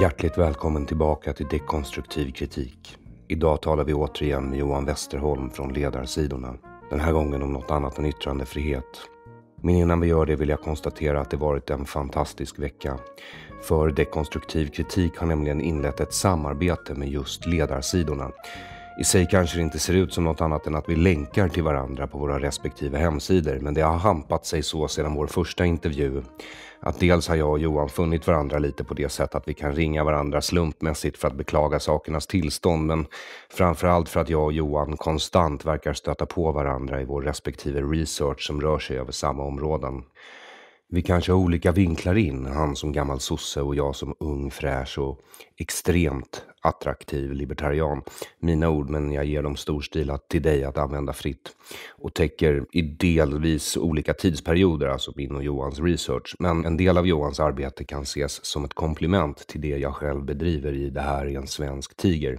Hjärtligt välkommen tillbaka till Dekonstruktiv kritik. Idag talar vi återigen med Johan Westerholm från Ledarsidorna. Den här gången om något annat än yttrandefrihet. Men innan vi gör det vill jag konstatera att det varit en fantastisk vecka. För Dekonstruktiv kritik har nämligen inlett ett samarbete med just Ledarsidorna. I sig kanske det inte ser ut som något annat än att vi länkar till varandra på våra respektive hemsidor, men det har hampat sig så sedan vår första intervju att dels har jag och Johan funnit varandra lite på det sätt att vi kan ringa varandra slumpmässigt för att beklaga sakernas tillstånd, men framförallt för att jag och Johan konstant verkar stöta på varandra i vår respektive research som rör sig över samma områden. Vi kanske har olika vinklar in, han som gammal sosse och jag som ung, fräsch och extremt attraktiv libertarian. Mina ord, men jag ger dem storstilat till dig att använda fritt och täcker i delvis olika tidsperioder, alltså min och Johans research. Men en del av Johans arbete kan ses som ett komplement till det jag själv bedriver i Det här är en svensk tiger.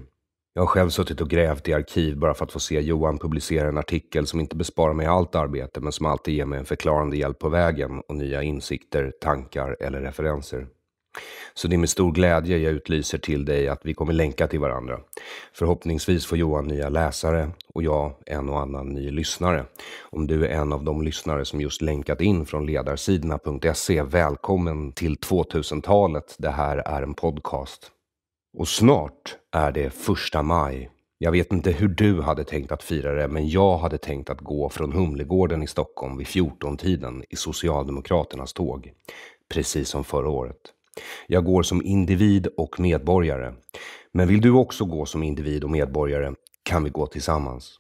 Jag har själv suttit och grävt i arkiv bara för att få se Johan publicera en artikel som inte besparar mig allt arbete men som alltid ger mig en förklarande hjälp på vägen och nya insikter, tankar eller referenser. Så det är med stor glädje jag utlyser till dig att vi kommer länka till varandra. Förhoppningsvis får Johan nya läsare och jag en och annan ny lyssnare. Om du är en av de lyssnare som just länkat in från ledarsidorna.se, välkommen till 2000-talet. Det här är en podcast. Och snart är det första maj. Jag vet inte hur du hade tänkt att fira det, men jag hade tänkt att gå från Humlegården i Stockholm vid 14-tiden i Socialdemokraternas tåg, precis som förra året. Jag går som individ och medborgare. Men vill du också gå som individ och medborgare kan vi gå tillsammans.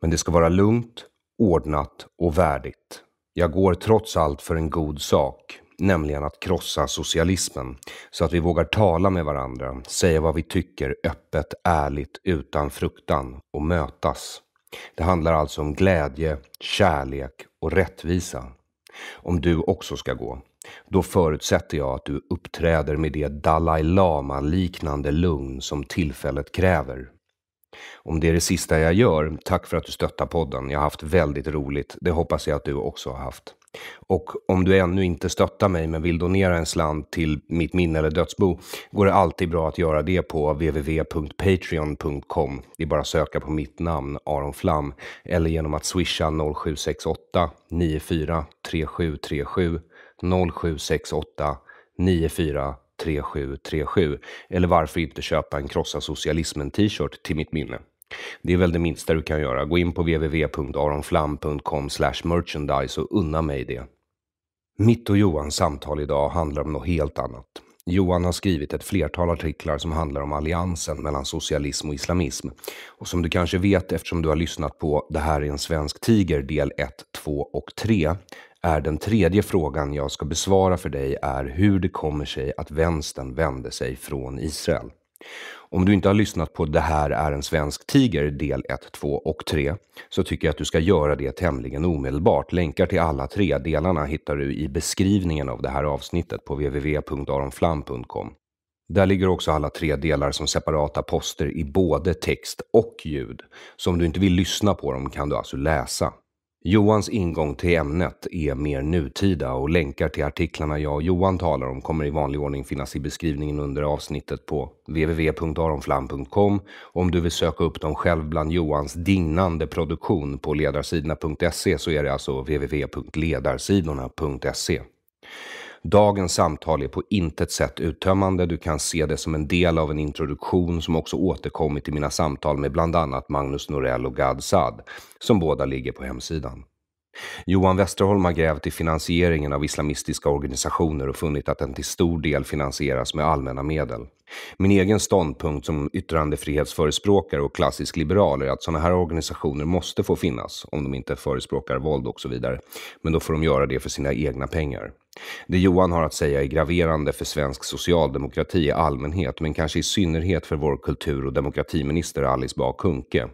Men det ska vara lugnt, ordnat och värdigt. Jag går trots allt för en god sak, nämligen att krossa socialismen, så att vi vågar tala med varandra, säga vad vi tycker öppet, ärligt, utan fruktan och mötas. Det handlar alltså om glädje, kärlek och rättvisa. Om du också ska gå. Då förutsätter jag att du uppträder med det Dalai Lama-liknande lugn som tillfället kräver. Om det är det sista jag gör, tack för att du stöttar podden. Jag har haft väldigt roligt. Det hoppas jag att du också har haft. Och om du ännu inte stöttar mig men vill donera en slant till mitt minne eller dödsbo går det alltid bra att göra det på www.patreon.com. Det är bara att söka på mitt namn, Aron Flam, eller genom att swisha 0768 94 3737 0768 943737 eller varför inte köpa en Krossa Socialismen-t-shirt till mitt minne. Det är väl det minsta du kan göra. Gå in på www.aronflam.com merchandise och unna mig det. Mitt och Johans samtal idag handlar om något helt annat. Johan har skrivit ett flertal artiklar som handlar om alliansen mellan socialism och islamism. Och som du kanske vet eftersom du har lyssnat på Det här är en svensk tiger del 1, 2 och 3 är den tredje frågan jag ska besvara för dig är hur det kommer sig att vänstern vände sig från Israel. Om du inte har lyssnat på Det här är en svensk tiger del 1, 2 och 3 så tycker jag att du ska göra det tämligen omedelbart. Länkar till alla tre delarna hittar du i beskrivningen av det här avsnittet på www.aronflam.com. Där ligger också alla tre delar som separata poster i både text och ljud. Så om du inte vill lyssna på dem kan du alltså läsa. Johans ingång till ämnet är mer nutida och länkar till artiklarna jag och Johan talar om kommer i vanlig ordning finnas i beskrivningen under avsnittet på www.aronflam.com om du vill söka upp dem själv bland Johans dignande produktion på ledarsidorna.se så är det alltså www.ledarsidorna.se. Dagens samtal är på intet sätt uttömmande. Du kan se det som en del av en introduktion som också återkommit i mina samtal med bland annat Magnus Norell och Gad Saad, som båda ligger på hemsidan. Johan Westerholm har grävt i finansieringen av islamistiska organisationer och funnit att den till stor del finansieras med allmänna medel. Min egen ståndpunkt som yttrandefrihetsförespråkare och klassisk liberal är att sådana här organisationer måste få finnas, om de inte förespråkar våld och så vidare. Men då får de göra det för sina egna pengar. Det Johan har att säga är graverande för svensk socialdemokrati i allmänhet, men kanske i synnerhet för vår kultur och demokratiminister Alice Bah Kuhnke.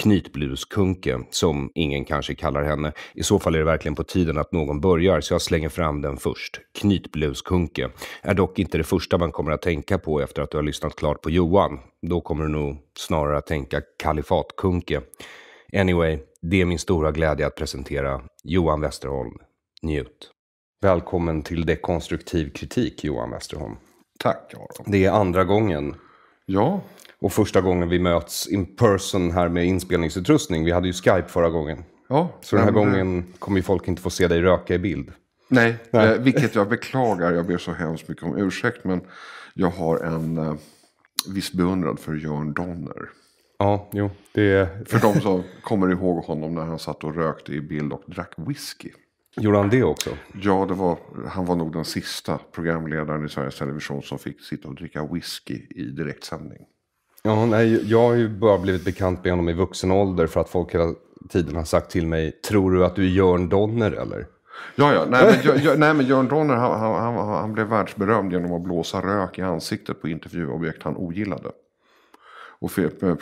Knytbluskunke, som ingen kanske kallar henne. I så fall är det verkligen på tiden att någon börjar, så jag slänger fram den först. Knytbluskunke är dock inte det första man kommer att tänka på efter att du har lyssnat klart på Johan. Då kommer du nog snarare att tänka kalifatkunke. Anyway, det är min stora glädje att presentera Johan Westerholm. Njut! Välkommen till dekonstruktiv kritik, Johan Westerholm. Tack, Aron. Det är andra gången. Ja. Och första gången vi möts in person här med inspelningsutrustning. Vi hade ju Skype förra gången. Ja. Så den här men... Eh, gången kommer ju folk inte få se dig röka i bild. Nej, Nej. Eh, vilket jag beklagar. Jag ber så hemskt mycket om ursäkt. Men jag har en eh, viss beundran för Jörn Donner. Ja, jo. Det... För de som kommer ihåg honom när han satt och rökte i bild och drack whisky. Gjorde han det också? Ja, det var, han var nog den sista programledaren i Sveriges Television som fick sitta och dricka whisky i direktsändning. Ja, nej, jag har ju bara blivit bekant med honom i vuxen ålder för att folk hela tiden har sagt till mig, tror du att du är Jörn Donner eller? Ja, ja. Nej, men, jag, nej, men Jörn Donner han, han, han, han blev världsberömd genom att blåsa rök i ansiktet på intervjuobjekt han ogillade. Och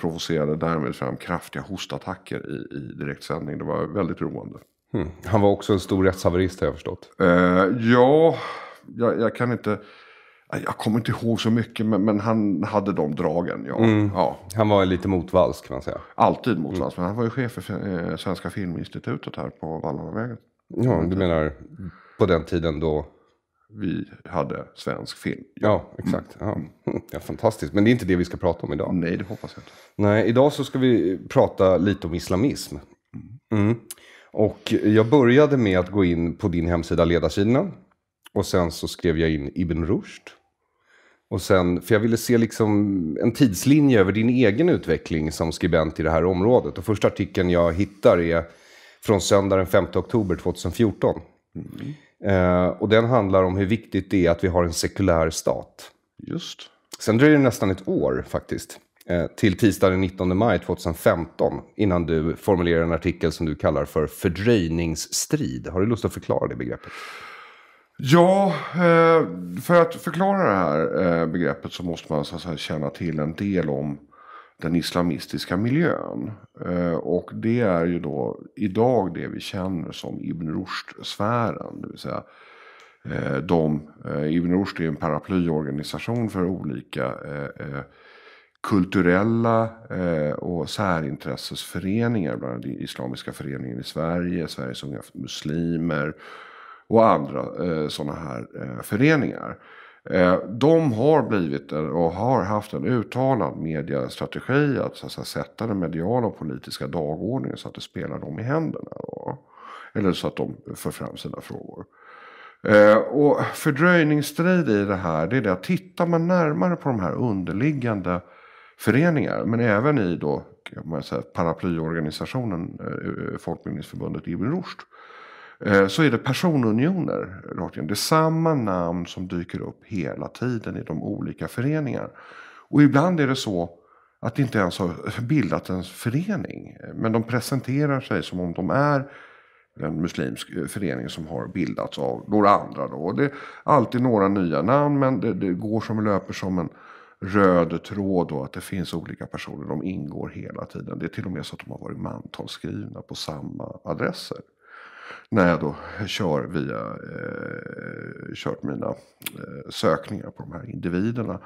provocerade därmed fram kraftiga hostattacker i, i direktsändning. Det var väldigt roande. Hmm. Han var också en stor rättshaverist har jag förstått. Uh, ja, jag, jag, kan inte... Eh, jag kommer inte ihåg så mycket, men, men han hade de dragen. Ja. Mm. ja. Han var lite motvalls kan man säga. Alltid motvalls, mm. men han var ju chef för eh, Svenska Filminstitutet här på Valhallavägen. Ja, du menar på den tiden då? Vi hade svensk film. Ja, ja exakt. Mm. Ja. fantastiskt, men det är inte det vi ska prata om idag. Nej, det hoppas jag inte. Nej, idag så ska vi prata lite om islamism. Mm. mm. Och jag började med att gå in på din hemsida Ledarsidorna. Och sen så skrev jag in Ibn Rushd. Och sen, för jag ville se liksom en tidslinje över din egen utveckling som skribent i det här området. Och första artikeln jag hittar är från söndag den 5 oktober 2014. Mm. Eh, och den handlar om hur viktigt det är att vi har en sekulär stat. Just. Sen dröjer det nästan ett år faktiskt. Eh, till tisdag den 19 maj 2015 innan du formulerar en artikel som du kallar för fördröjningsstrid. Har du lust att förklara det begreppet? Ja, eh, för att förklara det här eh, begreppet så måste man så säga, känna till en del om den islamistiska miljön. Och det är ju då idag det vi känner som Ibn Rushd-sfären. Det vill säga de, Ibn Rushd är en paraplyorganisation för olika kulturella eh, och särintressesföreningar, bland annat Islamiska föreningen i Sverige, Sveriges unga muslimer och andra eh, sådana här eh, föreningar. De har blivit och har haft en uttalad mediestrategi att, så att sätta den mediala och politiska dagordningen så att det spelar dem i händerna. Då. Eller så att de för fram sina frågor. Och fördröjningsstrid i det här, det är det att tittar man närmare på de här underliggande föreningar. Men även i då, man säga, paraplyorganisationen eh, eh, Folkbildningsförbundet Ibn Rushd. Eh, så är det personunioner. Det är samma namn som dyker upp hela tiden i de olika föreningarna. Och ibland är det så att det inte ens har bildat en förening. Men de presenterar sig som om de är en muslimsk förening som har bildats av några andra. Då. Och det är alltid några nya namn men det, det går som löper som en röd tråd då att det finns olika personer. De ingår hela tiden. Det är till och med så att de har varit mantalsskrivna på samma adresser. När jag då kör via, eh, kört mina eh, sökningar på de här individerna.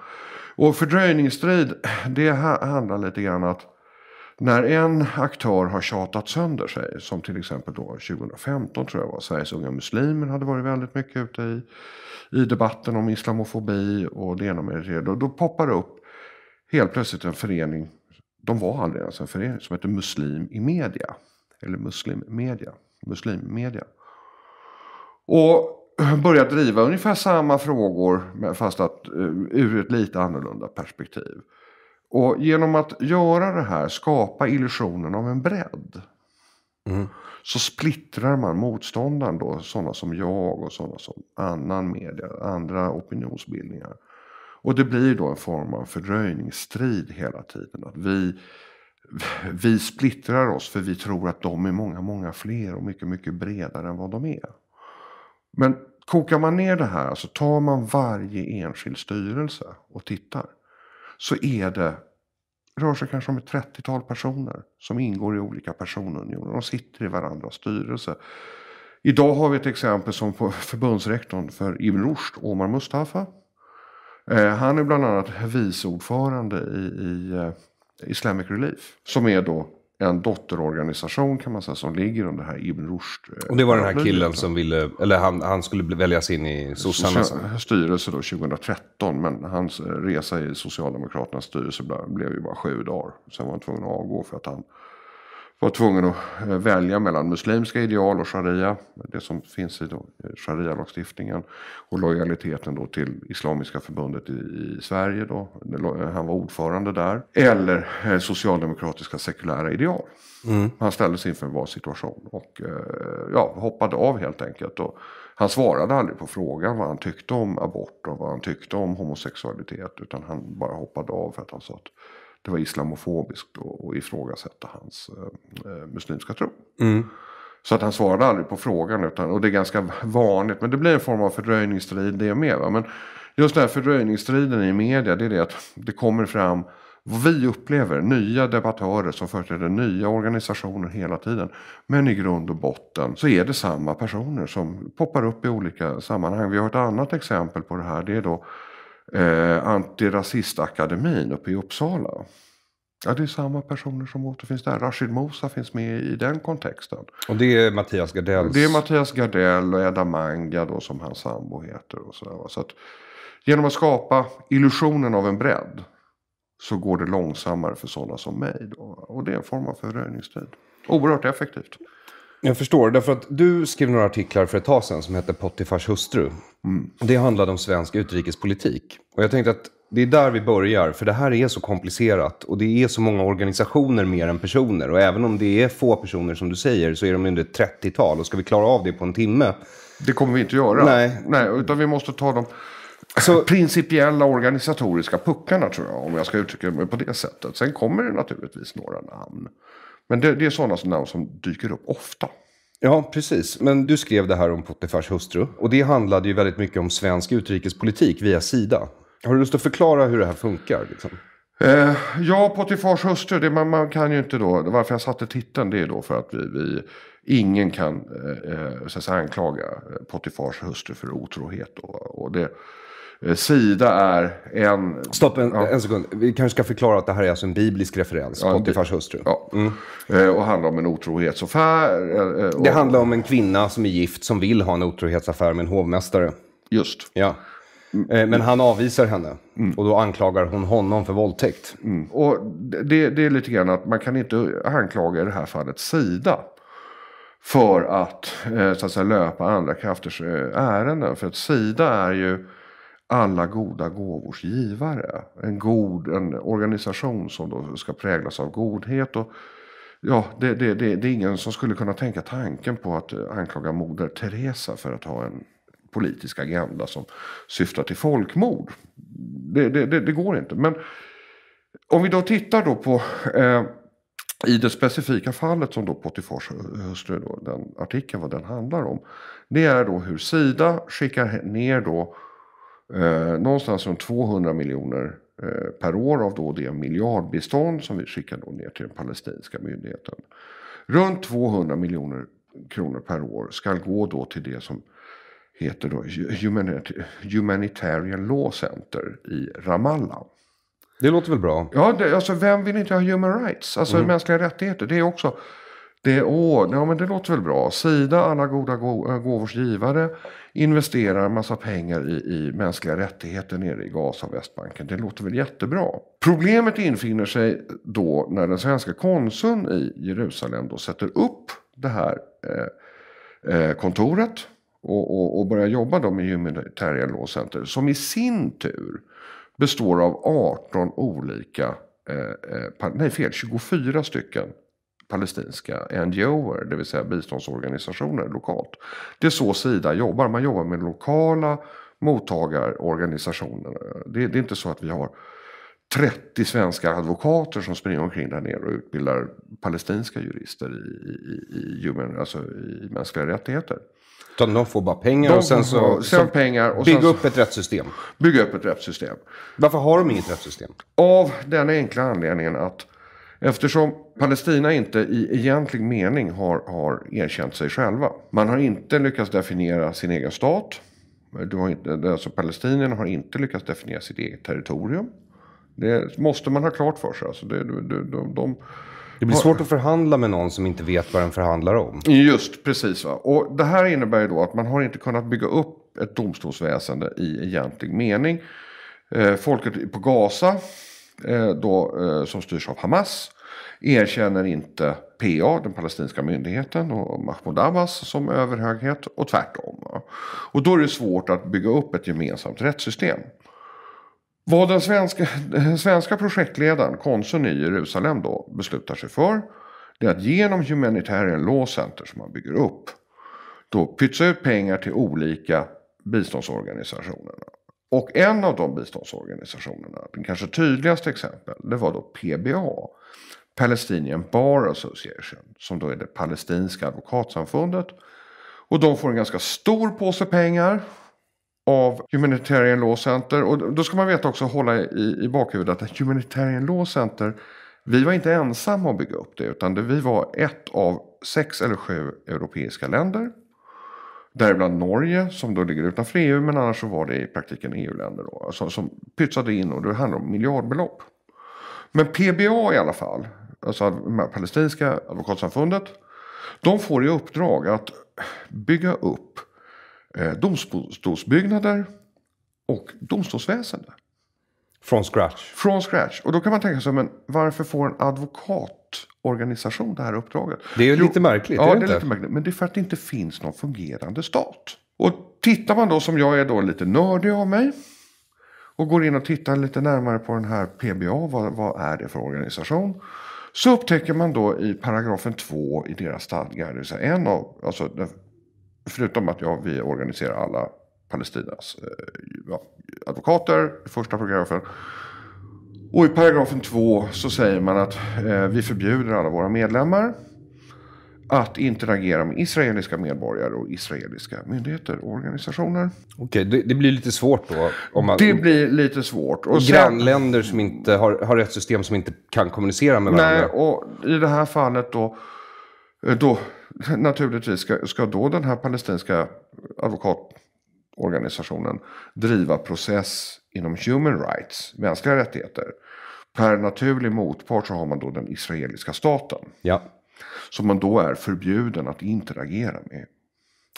Och fördröjningsstrid, det handlar lite grann att när en aktör har tjatat sönder sig, som till exempel då 2015 tror jag var, Sveriges unga muslimer hade varit väldigt mycket ute i, i debatten om islamofobi och det ena med det tredje. Då, poppar det upp helt plötsligt en förening, de var aldrig ens en förening, som heter Muslim i media. Eller Muslim media, Muslim media. Och börjar driva ungefär samma frågor fast att, eh, ur ett lite annorlunda perspektiv. Och genom att göra det här, skapa illusionen av en bredd. Mm. Så splittrar man motståndaren då, sådana som jag och sådana som annan media, andra opinionsbildningar. Och det blir då en form av fördröjningsstrid hela tiden. Att vi, vi splittrar oss för vi tror att de är många, många fler och mycket, mycket bredare än vad de är. Men kokar man ner det här, så tar man varje enskild styrelse och tittar så är det, rör sig kanske om ett 30-tal personer som ingår i olika personunioner. De sitter i varandras styrelse. Idag har vi ett exempel som förbundsrektorn för Ibn Rushd, Omar Mustafa. Eh, han är bland annat vice ordförande i, i eh, Islamic Relief som är då en dotterorganisation kan man säga som ligger under här Ibn Rushd. Eh, Och det var den här killen som ville, eller han, han skulle väljas in i sossarna? Styrelse då 2013, men hans eh, resa i Socialdemokraternas styrelse blev ju bara sju dagar. Sen var han tvungen att avgå för att han var tvungen att eh, välja mellan muslimska ideal och sharia, det som finns i eh, sharia-lagstiftningen, och lojaliteten då till Islamiska förbundet i, i Sverige, då, eh, han var ordförande där, eller socialdemokratiska sekulära ideal. Mm. Han ställdes inför en valsituation och ja, hoppade av helt enkelt. Och han svarade aldrig på frågan vad han tyckte om abort och vad han tyckte om homosexualitet, utan han bara hoppade av för att han sa att det var islamofobiskt att ifrågasätta hans eh, eh, muslimska tro. Mm. Så att han svarade aldrig på frågan. Utan, och det är ganska vanligt. Men det blir en form av fördröjningsstrid det med. Va? Men just den här fördröjningsstriden i media. Det är det att det kommer fram. Vad vi upplever. Nya debattörer som företräder nya organisationer hela tiden. Men i grund och botten så är det samma personer som poppar upp i olika sammanhang. Vi har ett annat exempel på det här. Det är då eh, Antirasistakademin uppe i Uppsala. Ja, det är samma personer som återfinns där. Rashid Mosa finns med i den kontexten. Och det är Mattias Gardells? Det är Mattias Gardell och Edda Manga då, som hans sambo heter. Och så, så att, genom att skapa illusionen av en bredd så går det långsammare för sådana som mig. Då. Och det är en form av förröjningstid. Oerhört effektivt. Jag förstår, därför att du skrev några artiklar för ett tag sedan som hette Pottifars hustru. Mm. Det handlade om svensk utrikespolitik. Och jag tänkte att det är där vi börjar, för det här är så komplicerat och det är så många organisationer mer än personer. Och även om det är få personer som du säger så är de under ett 30-tal och ska vi klara av det på en timme? Det kommer vi inte göra. Nej. Nej utan vi måste ta de så... principiella organisatoriska puckarna tror jag, om jag ska uttrycka mig på det sättet. Sen kommer det naturligtvis några namn. Men det, det är sådana namn som dyker upp ofta. Ja, precis. Men du skrev det här om Potifars hustru. Och det handlade ju väldigt mycket om svensk utrikespolitik via Sida. Har du lust att förklara hur det här funkar? Liksom? Eh, ja, Potifars hustru, det man, man, kan ju inte då. Varför jag satte titeln det är då för att vi, vi ingen kan eh, eh så att säga, anklaga eh, Potifars hustru för otrohet. Då. Och det, Eh, Sida är en... Stopp en, ja. en, sekund. Vi kanske ska förklara att det här är alltså en biblisk referens. Ja, hustru. Ja. Mm. Eh, och handlar om en otrohetsaffär. Eh, eh, och... Det handlar om en kvinna som är gift som vill ha en otrohetsaffär med en hovmästare. Just. Ja. Eh, men han avvisar henne mm. och då anklagar hon honom för våldtäkt. Mm. Och det, det, är lite grann att man kan inte anklaga i det här fallet Sida för att, så att säga, löpa andra krafters ärenden. För att Sida är ju alla goda gåvors givare. En, god, en organisation som då ska präglas av godhet. Och, ja, det, det, det, det är ingen som skulle kunna tänka tanken på att eh, anklaga moder Teresa för att ha en politisk agenda som syftar till folkmord. Det, det, det, det, går inte. Men om vi då tittar då på eh, i det specifika fallet som då Potifors hustru, då, den artikeln vad den handlar om. Det är då hur Sida skickar ner då Eh, någonstans runt 200 miljoner eh, per år av då det miljardbistånd som vi skickar då ner till den palestinska myndigheten. Runt 200 miljoner kronor per år ska gå då till det som heter då Humanitarian Law Center i Ramallah. Det låter väl bra? Ja, det, alltså vem vill inte ha human rights? Alltså mm. mänskliga rättigheter. Det är också det, åh, ja, men det låter väl bra. Sida, alla goda eh, gåvors givare, investerar en massa pengar i, i mänskliga rättigheter nere i Gaza och Västbanken. Det låter väl jättebra. Problemet infinner sig då när den svenska konsuln i Jerusalem då sätter upp det här eh, eh kontoret och, och, och, börjar jobba då med Humanitarian Law Center som i sin tur består av 18 olika, eh, eh nej fel, 24 stycken palestinska NGOer, det vill säga biståndsorganisationer lokalt. Det är så Sida jobbar, man jobbar med lokala mottagarorganisationer. Det, det är inte så att vi har 30 svenska advokater som springer omkring där nere och utbildar palestinska jurister i, i, i, human, alltså i mänskliga rättigheter. Utan de får bara pengar de och sen så, så pengar och bygga sen upp ett rättssystem. Bygga upp ett rättssystem. Varför har de inget rättssystem? Av den enkla anledningen att Eftersom Palestina inte i egentlig mening har, har erkänt sig själva. Man har inte lyckats definiera sin egen stat. Du har inte, alltså palestinierna har inte lyckats definiera sitt eget territorium. Det måste man ha klart för sig. Alltså det, de, de, de, de det blir svårt att förhandla med någon som inte vet vad den förhandlar om. Just precis. Va? Och det här innebär ju då att man har inte kunnat bygga upp ett domstolsväsende i egentlig mening. Eh, folket på Gaza Eh, då, eh, som styrs av Hamas erkänner inte PA, den palestinska myndigheten, och Mahmoud Abbas som överhöghet och tvärtom. Och då är det svårt att bygga upp ett gemensamt rättssystem. Vad den svenska, den svenska projektledaren, konsuln i Jerusalem, då beslutar sig för det är att genom Humanitarian Law Center som man bygger upp då pytsa ut pengar till olika biståndsorganisationer. Och en av de biståndsorganisationerna, den kanske tydligaste exempel, det var då PBA. Palestinian Bar Association. Som då är det palestinska advokatsamfundet. Och de får en ganska stor påse pengar av Humanitarian Law Center. Och då ska man veta också, hålla i, i bakhuvudet att Humanitarian Law Center, vi var inte ensamma att bygga upp det. Utan det, vi var ett av sex eller sju europeiska länder Däribland Norge som då ligger utanför EU men annars så var det i praktiken EU-länder då, alltså, som pytsade in och det handlar om miljardbelopp. Men PBA i alla fall, alltså det palestinska advokatsamfundet, de får i uppdrag att bygga upp eh, domstolsbyggnader och domstolsväsende. Från scratch? Från scratch. Och då kan man tänka sig, men varför får en advokat organisation det här uppdraget. Det är ju lite märkligt. Ja, är, det är lite märkligt. Men det är för att det inte finns någon fungerande stat. Och tittar man då som jag är då lite nördig av mig. Och går in och tittar lite närmare på den här PBA. Vad, vad är det för organisation? Så upptäcker man då i paragrafen 2 i deras stadgar. Det vill säga en av, alltså, förutom att ja, vi organiserar alla Palestinas eh, advokater i första paragrafen. Och i paragrafen 2 så säger man att eh, vi förbjuder alla våra medlemmar att interagera med israeliska medborgare och israeliska myndigheter och organisationer. Okej, det, det blir lite svårt då? Om man, det blir lite svårt. Och grannländer som inte har, har ett system som inte kan kommunicera med varandra? Nej, och i det här fallet då, då naturligtvis ska, ska då den här palestinska advokatorganisationen driva process inom human rights, mänskliga rättigheter, per naturlig motpart så har man då den israeliska staten. Ja. Som man då är förbjuden att interagera med.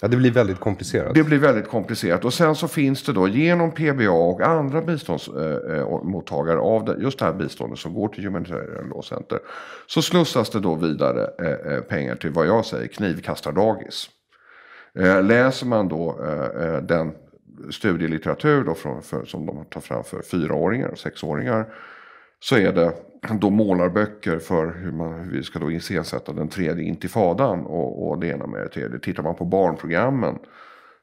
Ja, det blir väldigt komplicerat. Det blir väldigt komplicerat. Och sen så finns det då genom PBA och andra biståndsmottagare eh, eh, äh, av det, just det här biståndet som går till Humanitarian Law Center. Så slussas det då vidare äh, pengar till vad jag säger knivkastardagis. Äh, läser man då den studielitteratur då från, för, som de tar fram för fyraåringar och sexåringar så är det då målarböcker för hur, man, hur vi ska då iscensätta den tredje intifadan och, och det ena med det tredje. Tittar man på barnprogrammen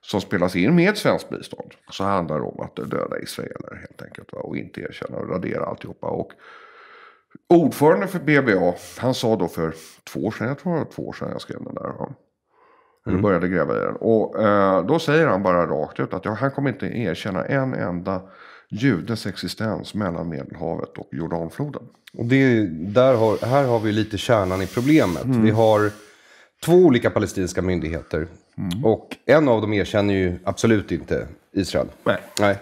som spelas in med svenskt bistånd så handlar det om att döda israeler helt enkelt va? och inte erkänna och radera alltihopa. Och ordförande för BBA, han sa då för två år sedan, jag tror det var två år sedan jag skrev den där. Va? Mm. Jag började gräva i den. Och eh, då säger han bara rakt ut att ja, han kommer inte erkänna en enda judes existens mellan Medelhavet och Jordanfloden. Och det, där har, här har vi lite kärnan i problemet. Mm. Vi har två olika palestinska myndigheter. Mm. Och en av dem erkänner ju absolut inte Israel. Nej. Nej.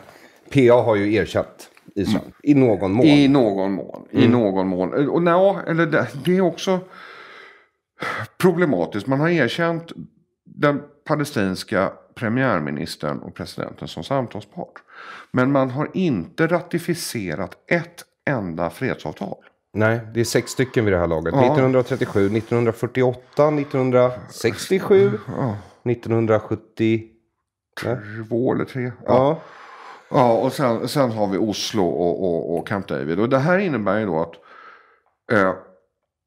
PA har ju erkänt Israel. Mm. I någon mån. I någon mån. I mm. någon mån. Och na, eller det, det är också problematiskt. Man har erkänt den palestinska premiärministern och presidenten som samtalspart. Men man har inte ratificerat ett enda fredsavtal. Nej, det är sex stycken vid det här laget. Ja. 1937, 1948, 1967, ja. 1970... Två eller tre. Ja. ja. ja. och sen, sen har vi Oslo och, och, och, Camp David. Och det här innebär ju då att eh,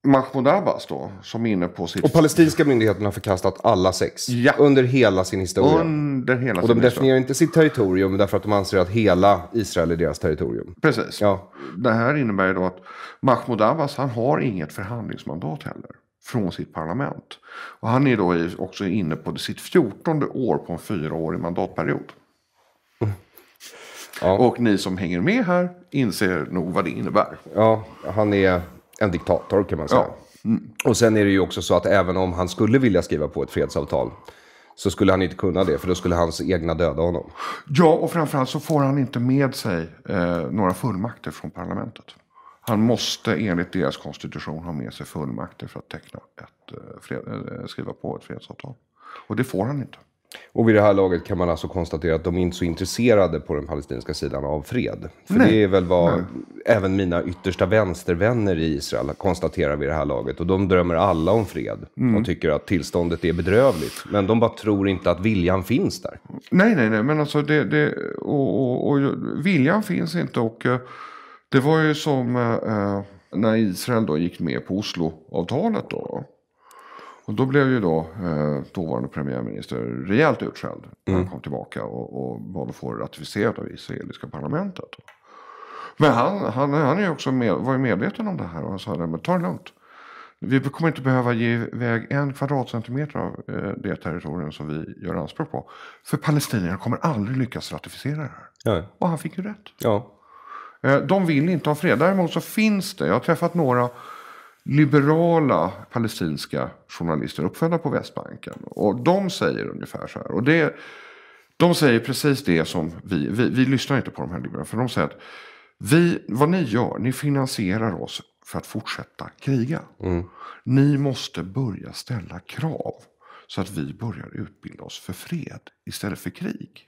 Mahmoud Abbas då, som är inne på sitt... Och palestinska myndigheterna har förkastat alla sex. Ja. Under hela sin historia. Under hela och de definierar historia. inte sitt territorium därför att de anser att hela Israel är deras territorium. Precis. Ja. Det här innebär ju då att Mahmoud Abbas, han har inget förhandlingsmandat heller. Från sitt parlament. Och han är då också inne på sitt fjortonde år på en fyraårig mandatperiod. Ja. Och ni som hänger med här inser nog vad det innebär. Ja, han är en diktator kan man säga. Ja. Mm. Och sen är det ju också så att även om han skulle vilja skriva på ett fredsavtal så skulle han inte kunna det, för då skulle hans egna döda honom. Ja, och framförallt så får han inte med sig eh, några fullmakter från parlamentet. Han måste enligt deras konstitution ha med sig fullmakter för att teckna ett, eh, fred, eh, skriva på ett fredsavtal. Och det får han inte. Och vid det här laget kan man alltså konstatera att de är inte så intresserade på den palestinska sidan av fred. För Nej. det är väl vad Nej. även mina yttersta vänstervänner i Israel konstaterar vid det här laget. Och de drömmer alla om fred mm. och tycker att tillståndet är bedrövligt. Men de bara tror inte att viljan finns där. Nej, nej, nej, men alltså det, det och, och, och, viljan finns inte och eh, det var ju som eh, eh, när Israel då gick med på Osloavtalet då. Och då blev ju då eh, dåvarande premiärminister rejält utskälld när mm. han kom tillbaka och, och bad att få det ratificerat av israeliska parlamentet. Men han, han, han är också med, var ju medveten om det här och han sa men ta det lugnt. Vi kommer inte behöva ge iväg en kvadratcentimeter av eh, det territorium som vi gör anspråk på. För palestinierna kommer aldrig lyckas ratificera det här. Ja. Och han fick ju rätt. Ja. Eh, de vill inte ha fred. Däremot så finns det, jag har träffat några liberala palestinska journalister uppfödda på Västbanken. Och de säger ungefär så här. Och det, de säger precis det som vi, vi, vi lyssnar inte på de här liberalerna. För de säger att vi, vad ni gör, ni finansierar oss för att fortsätta kriga. Mm. Ni måste börja ställa krav så att vi börjar utbilda oss för fred istället för krig.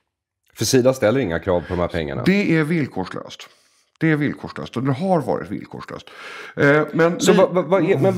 För Sida ställer inga krav på de här pengarna? Det är villkorslöst. Det är villkorslöst och det har varit villkorslöst. Eh, men, vad, vad, vad, är, men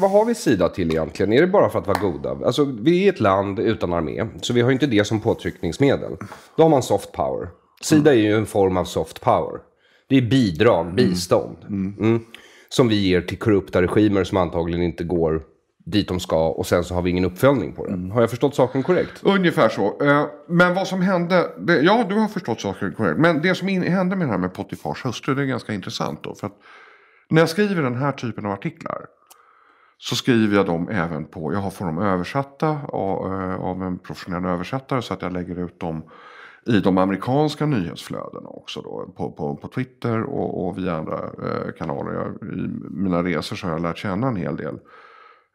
vad, har vi Sida till egentligen? Är det bara för att vara goda? Alltså, vi är ett land utan armé, så vi har inte det som påtryckningsmedel. Då har man soft power. Sida är ju en form av soft power. Det är bidrag, mm. bistånd. Mm. Mm. Som vi ger till korrupta regimer som antagligen inte går dit de ska och sen så har vi ingen uppföljning på det. Mm. Har jag förstått saken korrekt? Ungefär så. Eh, men vad som hände, ja du har förstått saken korrekt. Men det som hände med det här med Potifars hustru, det är ganska intressant då. För att när jag skriver den här typen av artiklar så skriver jag dem även på, jag får dem översatta eh, av en professionell översättare så att jag lägger ut dem i de amerikanska nyhetsflödena också då, på, på, på Twitter och, och via andra eh, kanaler. Jag, I mina resor så har jag lärt känna en hel del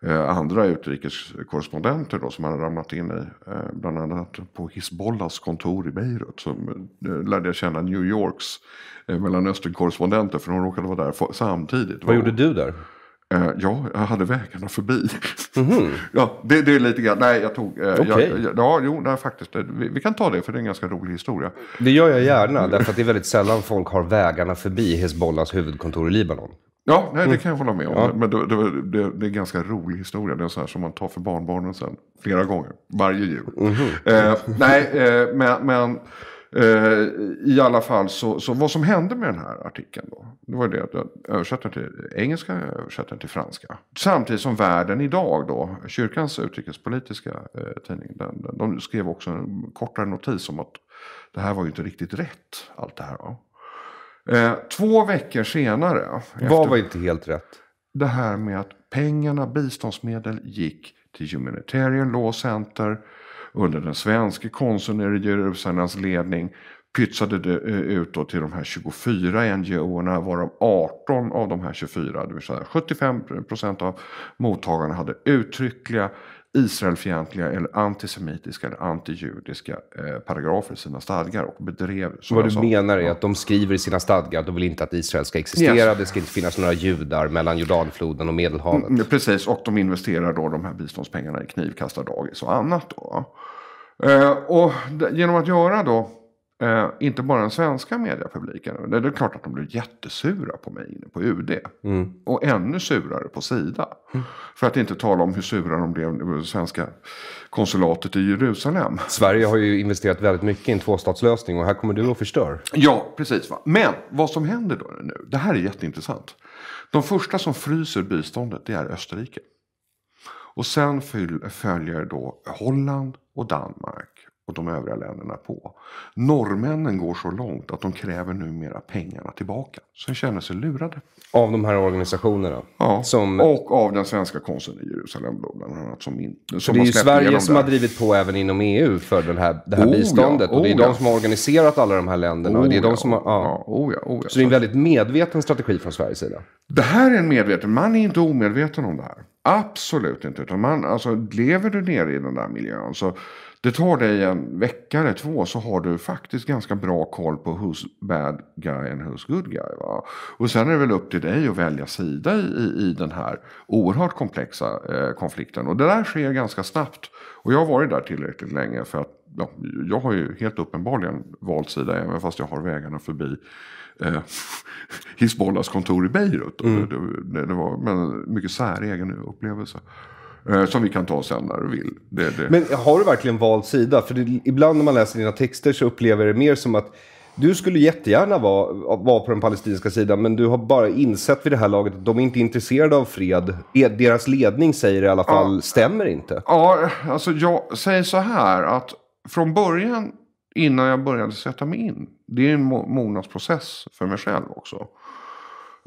Eh, andra utrikeskorrespondenter då, som hade ramlat in i. Eh, bland annat på Hizbollahs kontor i Beirut. Som eh, lärde jag känna New Yorks Mellanösternkorrespondenter för hon råkade vara där samtidigt. Vad gjorde du där? Ja, jag hade vägarna förbi. Mm. ja, det, det, är lite grann, nej jag tog, okay. jag, ja jo nej, faktiskt, vi, vi, kan ta det för det är en ganska rolig historia. Det gör jag gärna, därför att det är väldigt sällan folk har vägarna förbi Hezbollahs huvudkontor i Libanon. Ja, mm. nej, det kan jag hålla med om. Ja. Men det, det, det, det, är en ganska rolig historia. Det är så här som man tar för barnbarnen sen. Flera gånger. Varje jul. Mm eh, nej, eh, men, men eh, i alla fall så, så, vad som hände med den här artikeln då. Det var det att jag översatte den till engelska, jag översatte den till franska. Samtidigt som Världen idag då, kyrkans utrikespolitiska eh, tidning. Den, den, de skrev också en kortare notis om att det här var ju inte riktigt rätt allt det här. Då. Eh, två veckor senare. Vad var inte helt rätt? Det här med att pengarna, biståndsmedel, gick till Humanitarian Law Center under den svenske konsuln i Jerusalemens ledning pytsade det eh, ut till de här 24 NGOerna varav 18 av de här 24, det vill säga 75 procent av mottagarna hade uttryckliga Israelfientliga eller antisemitiska eller antijudiska eh, paragrafer i sina stadgar och bedrev Så vad du saker. menar är att de skriver i sina stadgar att de vill inte att Israel ska existera, yes. det ska inte finnas några judar mellan Jordanfloden och Medelhavet. Mm, precis, och de investerar då de här biståndspengarna i knivkastardagis och annat. Då. Eh, och genom att göra då Eh, inte bara den svenska mediepubliken. Det är klart att de blev jättesura på mig inne på UD. Mm. Och ännu surare på Sida. Mm. För att inte tala om hur sura de blev på eh, det svenska konsulatet i Jerusalem. Sverige har ju investerat väldigt mycket i en tvåstatslösning och här kommer du och förstör. Ja, precis. Va? Men vad som händer då nu, det här är jätteintressant. De första som fryser biståndet det är Österrike. Och sen följer då Holland och Danmark och de övriga länderna på. Norrmännen går så långt att de kräver numera pengarna tillbaka. Så de känner sig lurade. Av de här organisationerna? Ja, som... och av den svenska konsuln i Jerusalem. Då, bland annat, som in... som så det är ju Sverige som har drivit på även inom EU för den här, det här oh, biståndet. Ja, oh, och det är oh ja. de som har organiserat alla de här länderna. Så det är en väldigt medveten strategi från Sveriges sida. Det här är en medveten. Man är inte omedveten om det här. Absolut inte. Utan man, alltså, lever du nere i den där miljön så det tar dig en vecka eller två så har du faktiskt ganska bra koll på who's bad guy and who's good guy. Va? Och sen är det väl upp till dig att välja sida i, i, i den här oerhört komplexa eh, konflikten. Och det där sker ganska snabbt. Och jag har varit där tillräckligt länge för att ja, jag har ju helt uppenbarligen valt sida även fast jag har vägarna förbi eh, Hizbollahs kontor i Beirut. Mm. Det, det, det, var en mycket säregen upplevelse. Eh, som vi kan ta sen när du vill. Det, det. Men har du verkligen valt sida? För det, ibland när man läser dina texter så upplever jag det mer som att du skulle jättegärna vara, vara på den palestinska sidan men du har bara insett vid det här laget att de är inte intresserade av fred. E, deras ledning säger i alla fall ja, stämmer inte. Ja, alltså jag säger så här att från början innan jag började sätta mig in. Det är en mognadsprocess för mig själv också.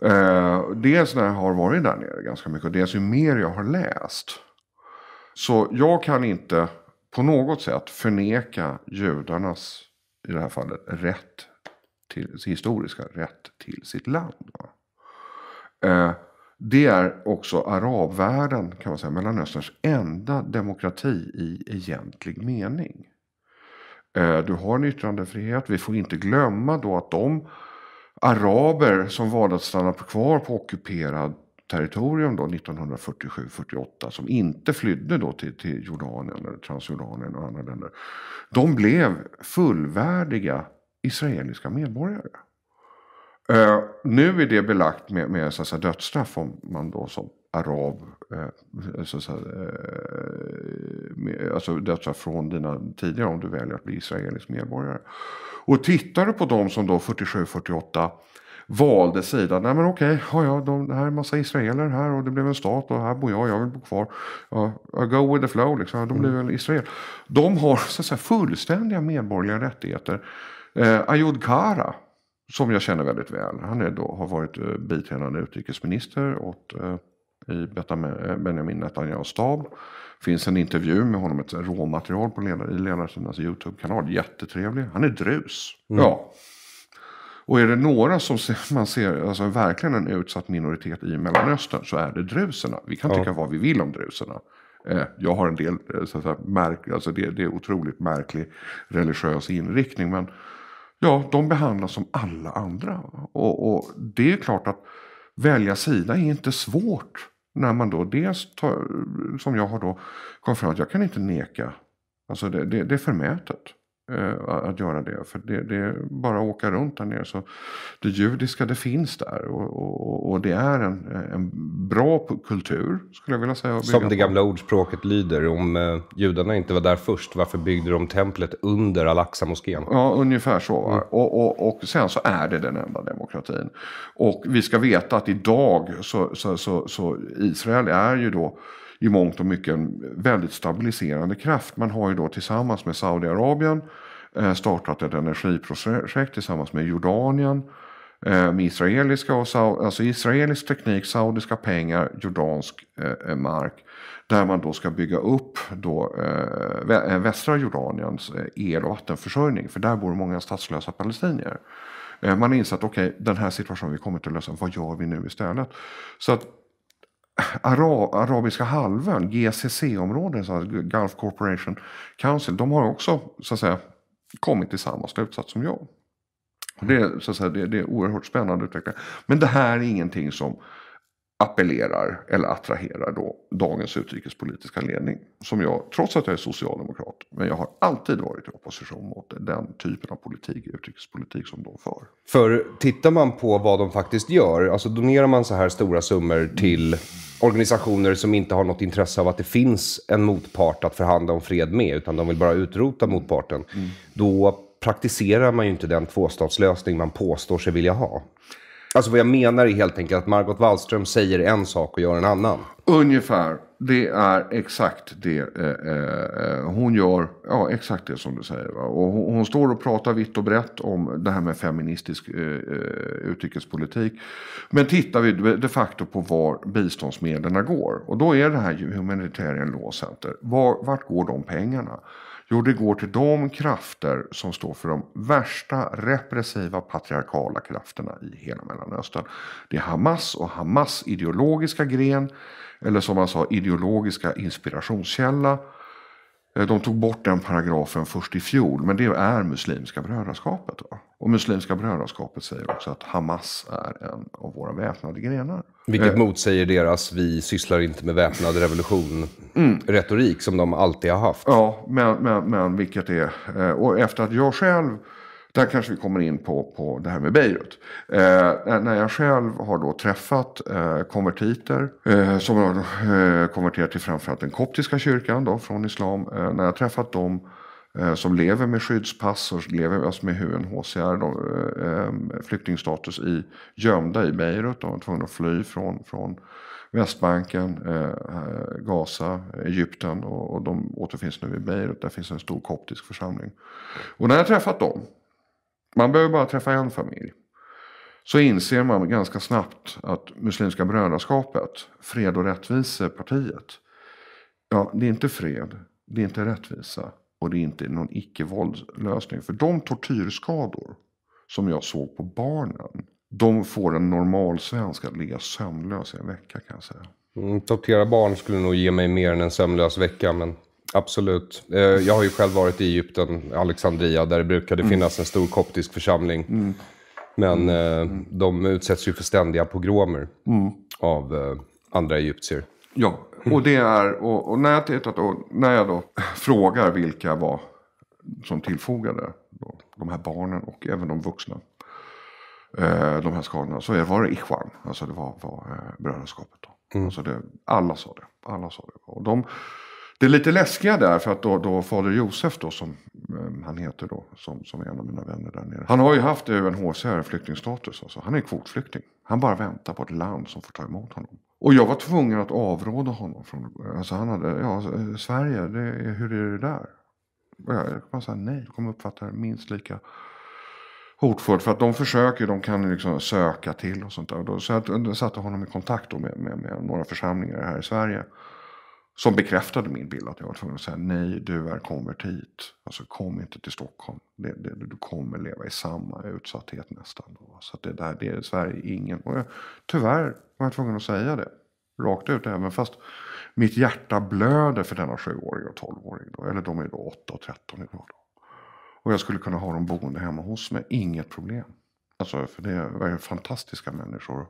Eh, dels när jag har varit där nere ganska mycket och dels ju mer jag har läst. Så jag kan inte på något sätt förneka judarnas, i det här fallet, rätt till, historiska rätt till sitt land. Eh, det är också arabvärlden, kan man säga, Mellanösterns enda demokrati i egentlig mening. Eh, du har en yttrandefrihet. Vi får inte glömma då att de araber som valde att stanna kvar på ockuperad territorium då 1947-48 som inte flydde då till, till Jordanien eller Transjordanien och andra länder. De blev fullvärdiga israeliska medborgare. Uh, nu är det belagt med, med så säga, dödsstraff om man då som arab, uh, så säga, uh, med, alltså dödsstraff från dina tidigare om du väljer att bli israelisk medborgare. Och tittar du på de som då 47-48 valde sida. Nej men okej, okay, ja, de, det här är en massa israeler här och det blev en stat och här bor jag, jag vill bo kvar. Ja, go with the flow liksom, de blir väl israeler. De har så säga, fullständiga medborgerliga rättigheter. Eh, Ayod Kara, som jag känner väldigt väl, han är då, har varit eh, biträdande utrikesminister åt eh, i eh, Benjamin Netanyahus stab. finns en intervju med honom, ett råmaterial på ledar, i ledarsidans Youtube-kanal. Jättetrevlig. Han är drus. Mm. Ja. Och är det några som man ser, alltså verkligen en utsatt minoritet i Mellanöstern så är det druserna. Vi kan tycka vad vi vill om druserna. Eh, jag har en del, eh, så att säga, märk, alltså det, det är otroligt märklig religiös inriktning. Men ja, de behandlas som alla andra. Och, och, det är klart att välja sida är inte svårt. När man då dels, tar, som jag har då, kom fram att jag kan inte neka. Alltså det, det, det är förmätet. Eh, att göra det. För det, det är bara att åka runt där nere. Så det judiska det finns där och, och, och det är en, en, bra kultur skulle jag vilja säga. Som det gamla ordspråket lyder, om eh, judarna inte var där först, varför byggde de templet under Al-Aqsa-moskén? Ja, ungefär så. Mm. Och, och, och sen så är det den enda demokratin. Och vi ska veta att idag så, så, så, så Israel är ju då i mångt och mycket en väldigt stabiliserande kraft. Man har ju då tillsammans med Saudiarabien eh, startat ett energiprojekt tillsammans med Jordanien eh, med israeliska och alltså israelisk teknik, saudiska pengar, jordansk eh, mark. Där man då ska bygga upp då, västra Jordaniens el och vattenförsörjning. För där bor många statslösa palestinier. man har insett, okej, okay, den här situationen vi kommer inte att lösa, vad gör vi nu istället? Så att Ara Arabiska halvön, gcc områden Gulf Corporation Council, de har också så att säga, kommit till samma slutsats som jag. Det, så att säga, det, det är oerhört spännande utveckling. Men det här är ingenting som appellerar eller attraherar då dagens utrikespolitiska ledning. Som jag, trots att jag är socialdemokrat, men jag har alltid varit i opposition mot den typen av politik, utrikespolitik som de för. För tittar man på vad de faktiskt gör, alltså donerar man så här stora summor till organisationer som inte har något intresse av att det finns en motpart att förhandla om fred med, utan de vill bara utrota motparten, mm. då praktiserar man ju inte den tvåstatslösning man påstår sig vilja ha. Alltså vad jag menar är helt enkelt att Margot Wallström säger en sak och gör en annan. Ungefär. Det är exakt det eh, eh, hon gör. Ja, exakt det som du säger. Va? Och hon, hon, står och pratar vitt och brett om det här med feministisk eh, eh utrikespolitik. Men tittar vi de facto på var biståndsmedlen går. Och då är det här Humanitarian Law Center. Var, vart går de pengarna? Jo, det går till de krafter som står för de värsta repressiva patriarkala krafterna i hela Mellanöstern. Det är Hamas och Hamas ideologiska gren, eller som man sa ideologiska inspirationskälla Eh, de tog bort den paragrafen först i fjol, men det är Muslimska brödraskapet. Då. Och Muslimska brödraskapet säger också att Hamas är en av våra väpnade grenar. Vilket eh, motsäger deras vi sysslar inte med väpnad revolution-retorik mm. som de alltid har haft. Ja, men, men, men vilket är... Eh, och efter att jag själv där kanske vi kommer in på, på det här med Beirut. Eh, när jag själv har då träffat eh, konvertiter eh, som har eh, konverterat till framförallt den koptiska kyrkan då, från islam. Eh, när jag träffat dem eh, som lever med skyddspass och lever alltså med UNHCR, då, flyktingstatus, i, gömda i Beirut. De var tvungna att fly från, från Västbanken, eh, Gaza, Egypten och, och de återfinns nu i Beirut. Där finns en stor koptisk församling. Och när jag träffat dem man behöver bara träffa en familj. Så inser man ganska snabbt att Muslimska brödraskapet, Fred och rättvisepartiet, ja, det är inte fred, det är inte rättvisa och det är inte någon icke-våldslösning. För de tortyrskador som jag såg på barnen, de får en normal svensk att ligga sömnlös i en vecka kan jag säga. Mm, tortera barn skulle nog ge mig mer än en sömnlös vecka, men Absolut. Eh, jag har ju själv varit i Egypten, Alexandria, där det brukade mm. finnas en stor koptisk församling. Mm. Men mm. Eh, mm. de utsätts ju för ständiga pogromer mm. av eh, andra egyptier. Ja, mm. och det är, och, och när jag tittat och när jag då frågar vilka var som tillfogade då, de här barnen och även de vuxna de här skadorna så var det Ichwan. alltså det var, var brödraskapet. Då. Mm. Alltså det, alla sa det, alla sa det. Och de det är lite läskiga där för att då, då fader Josef då som eh, han heter då som, som är en av mina vänner där nere. Han har ju haft UNHCR flyktingstatus alltså. Han är kvotflykting. Han bara väntar på ett land som får ta emot honom. Och jag var tvungen att avråda honom från, alltså han hade, ja alltså, eh, Sverige, det, hur är det där? Och jag bara säga nej, du kommer uppfatta det minst lika hotfullt. För att de försöker, de kan liksom söka till och sånt där. så jag satte honom i kontakt med, med, med några församlingar här i Sverige. Som bekräftade min bild att jag var tvungen att säga nej, du är konvertit. Alltså kom inte till Stockholm. Det, det, du kommer leva i samma utsatthet nästan. Då. Så det där, det är Sverige ingen. Och jag, tyvärr var jag tvungen att säga det. Rakt ut, även fast mitt hjärta blöder för denna 7-åring och 12-åring. Eller de är då 8 och 13 idag. Då. Och jag skulle kunna ha dem boende hemma hos mig, inget problem. Alltså, för det är fantastiska människor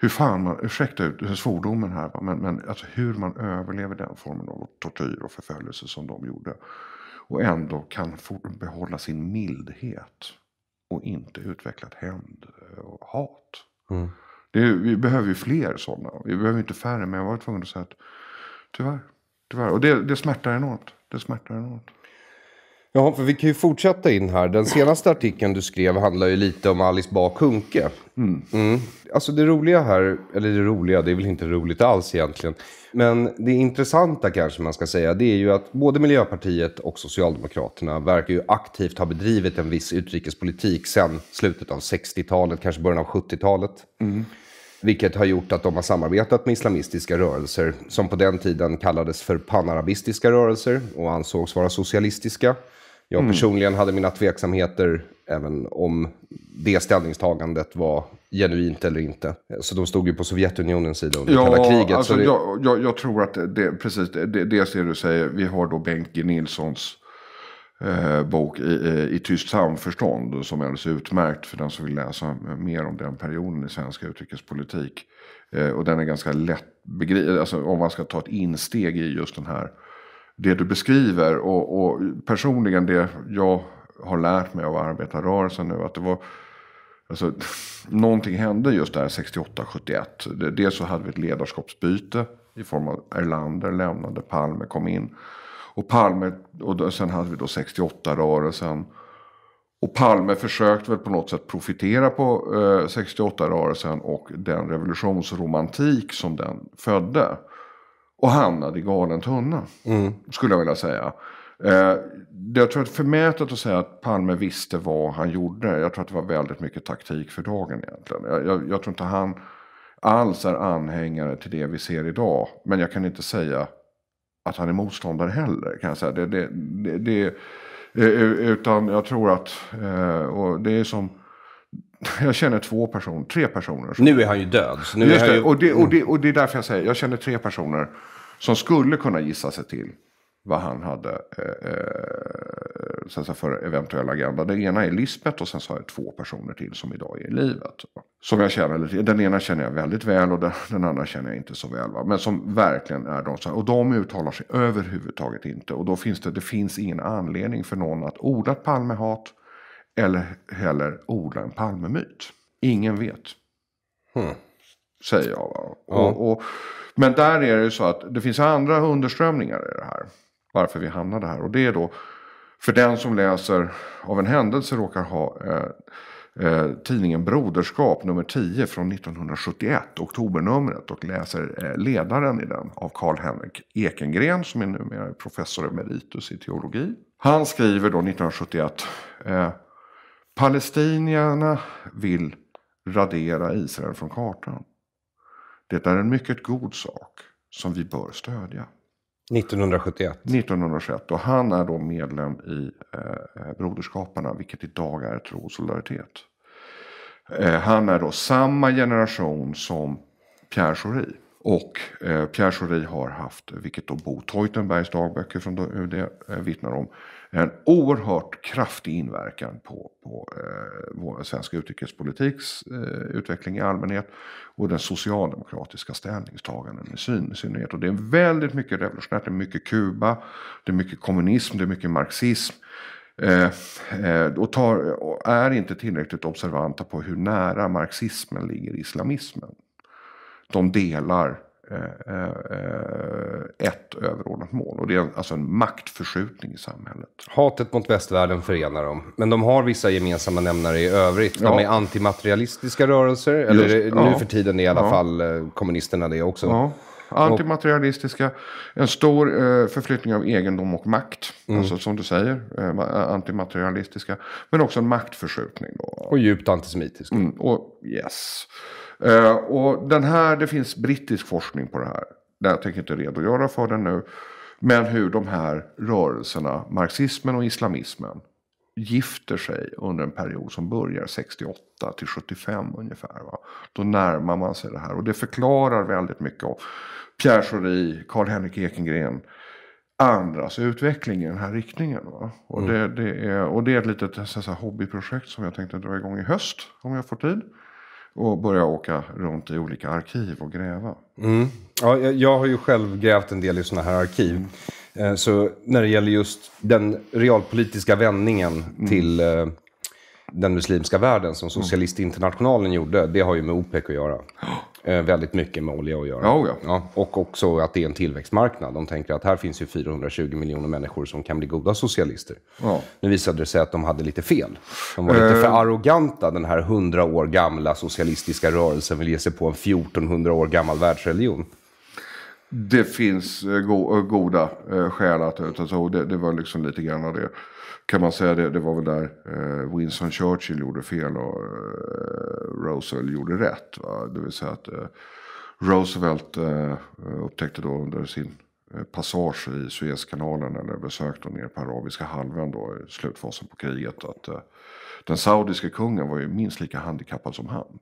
hur fan man, ursäkta svordomen här, men, men alltså hur man överlever den formen av tortyr och förföljelse som de gjorde. Och ändå kan behålla sin mildhet och inte utveckla ett hämnd eh, och hat. Mm. Det, vi behöver ju fler sådana. Vi behöver inte färre, men jag var tvungen att säga att tyvärr, tyvärr. Och det, det smärtar enormt. Det smärtar enormt. Ja, för vi kan ju fortsätta in här. Den senaste artikeln du skrev handlar ju lite om Alice Bah Kuhnke. Mm. Mm. Alltså det roliga här, eller det roliga, det är väl inte roligt alls egentligen. Men det intressanta kanske man ska säga, det är ju att både Miljöpartiet och Socialdemokraterna verkar ju aktivt ha bedrivit en viss utrikespolitik sedan slutet av 60-talet, kanske början av 70-talet. Mm. Vilket har gjort att de har samarbetat med islamistiska rörelser som på den tiden kallades för panarabistiska rörelser och ansågs vara socialistiska. Jag mm. personligen hade mina tveksamheter även om det ställningstagandet var genuint eller inte. Så de stod ju på Sovjetunionens sida under ja, kalla kriget. Alltså, det... jag, jag, jag, tror att det, precis det, dels det du säger, vi har då Bengt G. Nilssons eh, bok i, i, i tyst samförstånd som är alldeles utmärkt för den som vill läsa mer om den perioden i svensk utrikespolitik. Eh, och den är ganska lätt begriplig, alltså, om man ska ta ett insteg i just den här det du beskriver och, och, personligen det jag har lärt mig av arbetarrörelsen nu att det var Alltså, någonting hände just där 68-71. Dels så hade vi ett ledarskapsbyte i form av Erlander lämnade, Palme kom in. Och Palme, och sen hade vi då 68-rörelsen. Och Palme försökte väl på något sätt profitera på eh, 68-rörelsen och den revolutionsromantik som den födde och hamnade i galen tunna. Mm. Skulle jag vilja säga. Eh, jag tror att det är förmätet att säga att Palme visste vad han gjorde. Jag tror att det var väldigt mycket taktik för dagen egentligen. Jag, jag, jag tror inte han alls är anhängare till det vi ser idag. Men jag kan inte säga att han är motståndare heller. Kan jag säga. Det, det, det, det eh, eh, utan jag tror att, eh, och det är som Jag känner två personer, tre personer. Som... Nu är han ju död. nu Just är ju... Och, det, och, mm. det, och det är därför jag säger, jag känner tre personer som skulle kunna gissa sig till vad han hade eh, eh så säga, för eventuell agenda. Den ena är Lisbeth och sen så har jag två personer till som idag är i livet. Som jag känner, den ena känner jag väldigt väl och den, den andra känner jag inte så väl. Va? Men som verkligen är de som, och de uttalar sig överhuvudtaget inte. Och då finns det, det finns ingen anledning för någon att orda ett Palmehat eller heller odla en Palmemyt. Ingen vet. Hmm. Säger jag. Ja. Och, och, men där är det ju så att det finns andra underströmningar i det här. Varför vi hamnade här. Och det är då för den som läser av en händelse råkar ha eh, eh, tidningen Broderskap nummer 10 från 1971, oktobernumret. Och läser eh, ledaren i den av Carl-Henrik Ekengren som är numera professor emeritus i teologi. Han skriver då 1971 Palestinierna vill radera Israel från kartan. Det är en mycket god sak som vi bör stödja. 1971? 1971. Och han är då medlem i eh, eh, Broderskaparna, vilket idag är Tro och Solidaritet. Eh, han är då samma generation som Pierre Schori. Och eh, Pierre Schori har haft, vilket då Bo Teutenbergs dagböcker från UD eh, eh, vittnar om, en oerhört kraftig inverkan på, på eh, vår svenska utrikespolitiks eh, utveckling i allmänhet och den socialdemokratiska ställningstaganden i synnerhet. Och det är väldigt mycket revolutionärt, det är mycket Kuba, det är mycket kommunism, det är mycket marxism. Eh, eh och, tar, och är inte tillräckligt observanta på hur nära marxismen ligger islamismen. De delar Eh, eh, eh, ett överordnat mål. Och det är alltså en maktförskjutning i samhället. Hatet mot västvärlden förenar dem. Men de har vissa gemensamma nämnare i övrigt. De ja. är antimaterialistiska rörelser. Just, eller nu för tiden är i alla ja. fall kommunisterna det också antimaterialistiska. En stor eh, förflyttning av egendom och makt. Mm. Alltså som du säger, eh, eh, antimaterialistiska. Men också en maktförskjutning. Då. Och djupt antisemitisk. Mm, och, yes. och den här, det finns brittisk forskning på det här. Jag tänker inte redogöra för den nu. Men hur de här rörelserna, marxismen och islamismen, gifter sig under en period som börjar 68 till 75 ungefär. Va? Då närmar man sig det här och det förklarar väldigt mycket av Pierre Schori, Carl henrik Ekengren, andras utveckling i den här riktningen. Va? Och, mm. det, det, är, och det är ett litet så här, hobbyprojekt som jag tänkte dra igång i höst om jag får tid. Och börja åka runt i olika arkiv och gräva. Mm. Ja, jag, jag, har ju själv grävt en del i sådana här arkiv. Mm. Eh, så när det gäller just den realpolitiska vändningen mm. till eh, den muslimska världen som Socialistinternationalen mm. gjorde, det har ju med OPEC att göra. Eh, väldigt mycket med olja att göra. Oh ja. Ja, och också att det är en tillväxtmarknad. De tänker att här finns ju 420 miljoner människor som kan bli goda socialister. Nu visade det sig att de hade lite fel. De var eh. lite för arroganta. Den här 100 år gamla socialistiska rörelsen vill ge sig på en 1400 år gammal världsreligion det finns eh, go eh, goda eh, skäl att ut. Alltså, det, det var liksom lite grann av det. Kan man säga det, det var väl där Winston Churchill gjorde fel och Roosevelt gjorde rätt. Va? Det vill säga att Roosevelt upptäckte då under sin passage i Suezkanalen eller besök ner på Arabiska halvön då i slutfasen på kriget att den saudiska kungen var ju minst lika handikappad som han.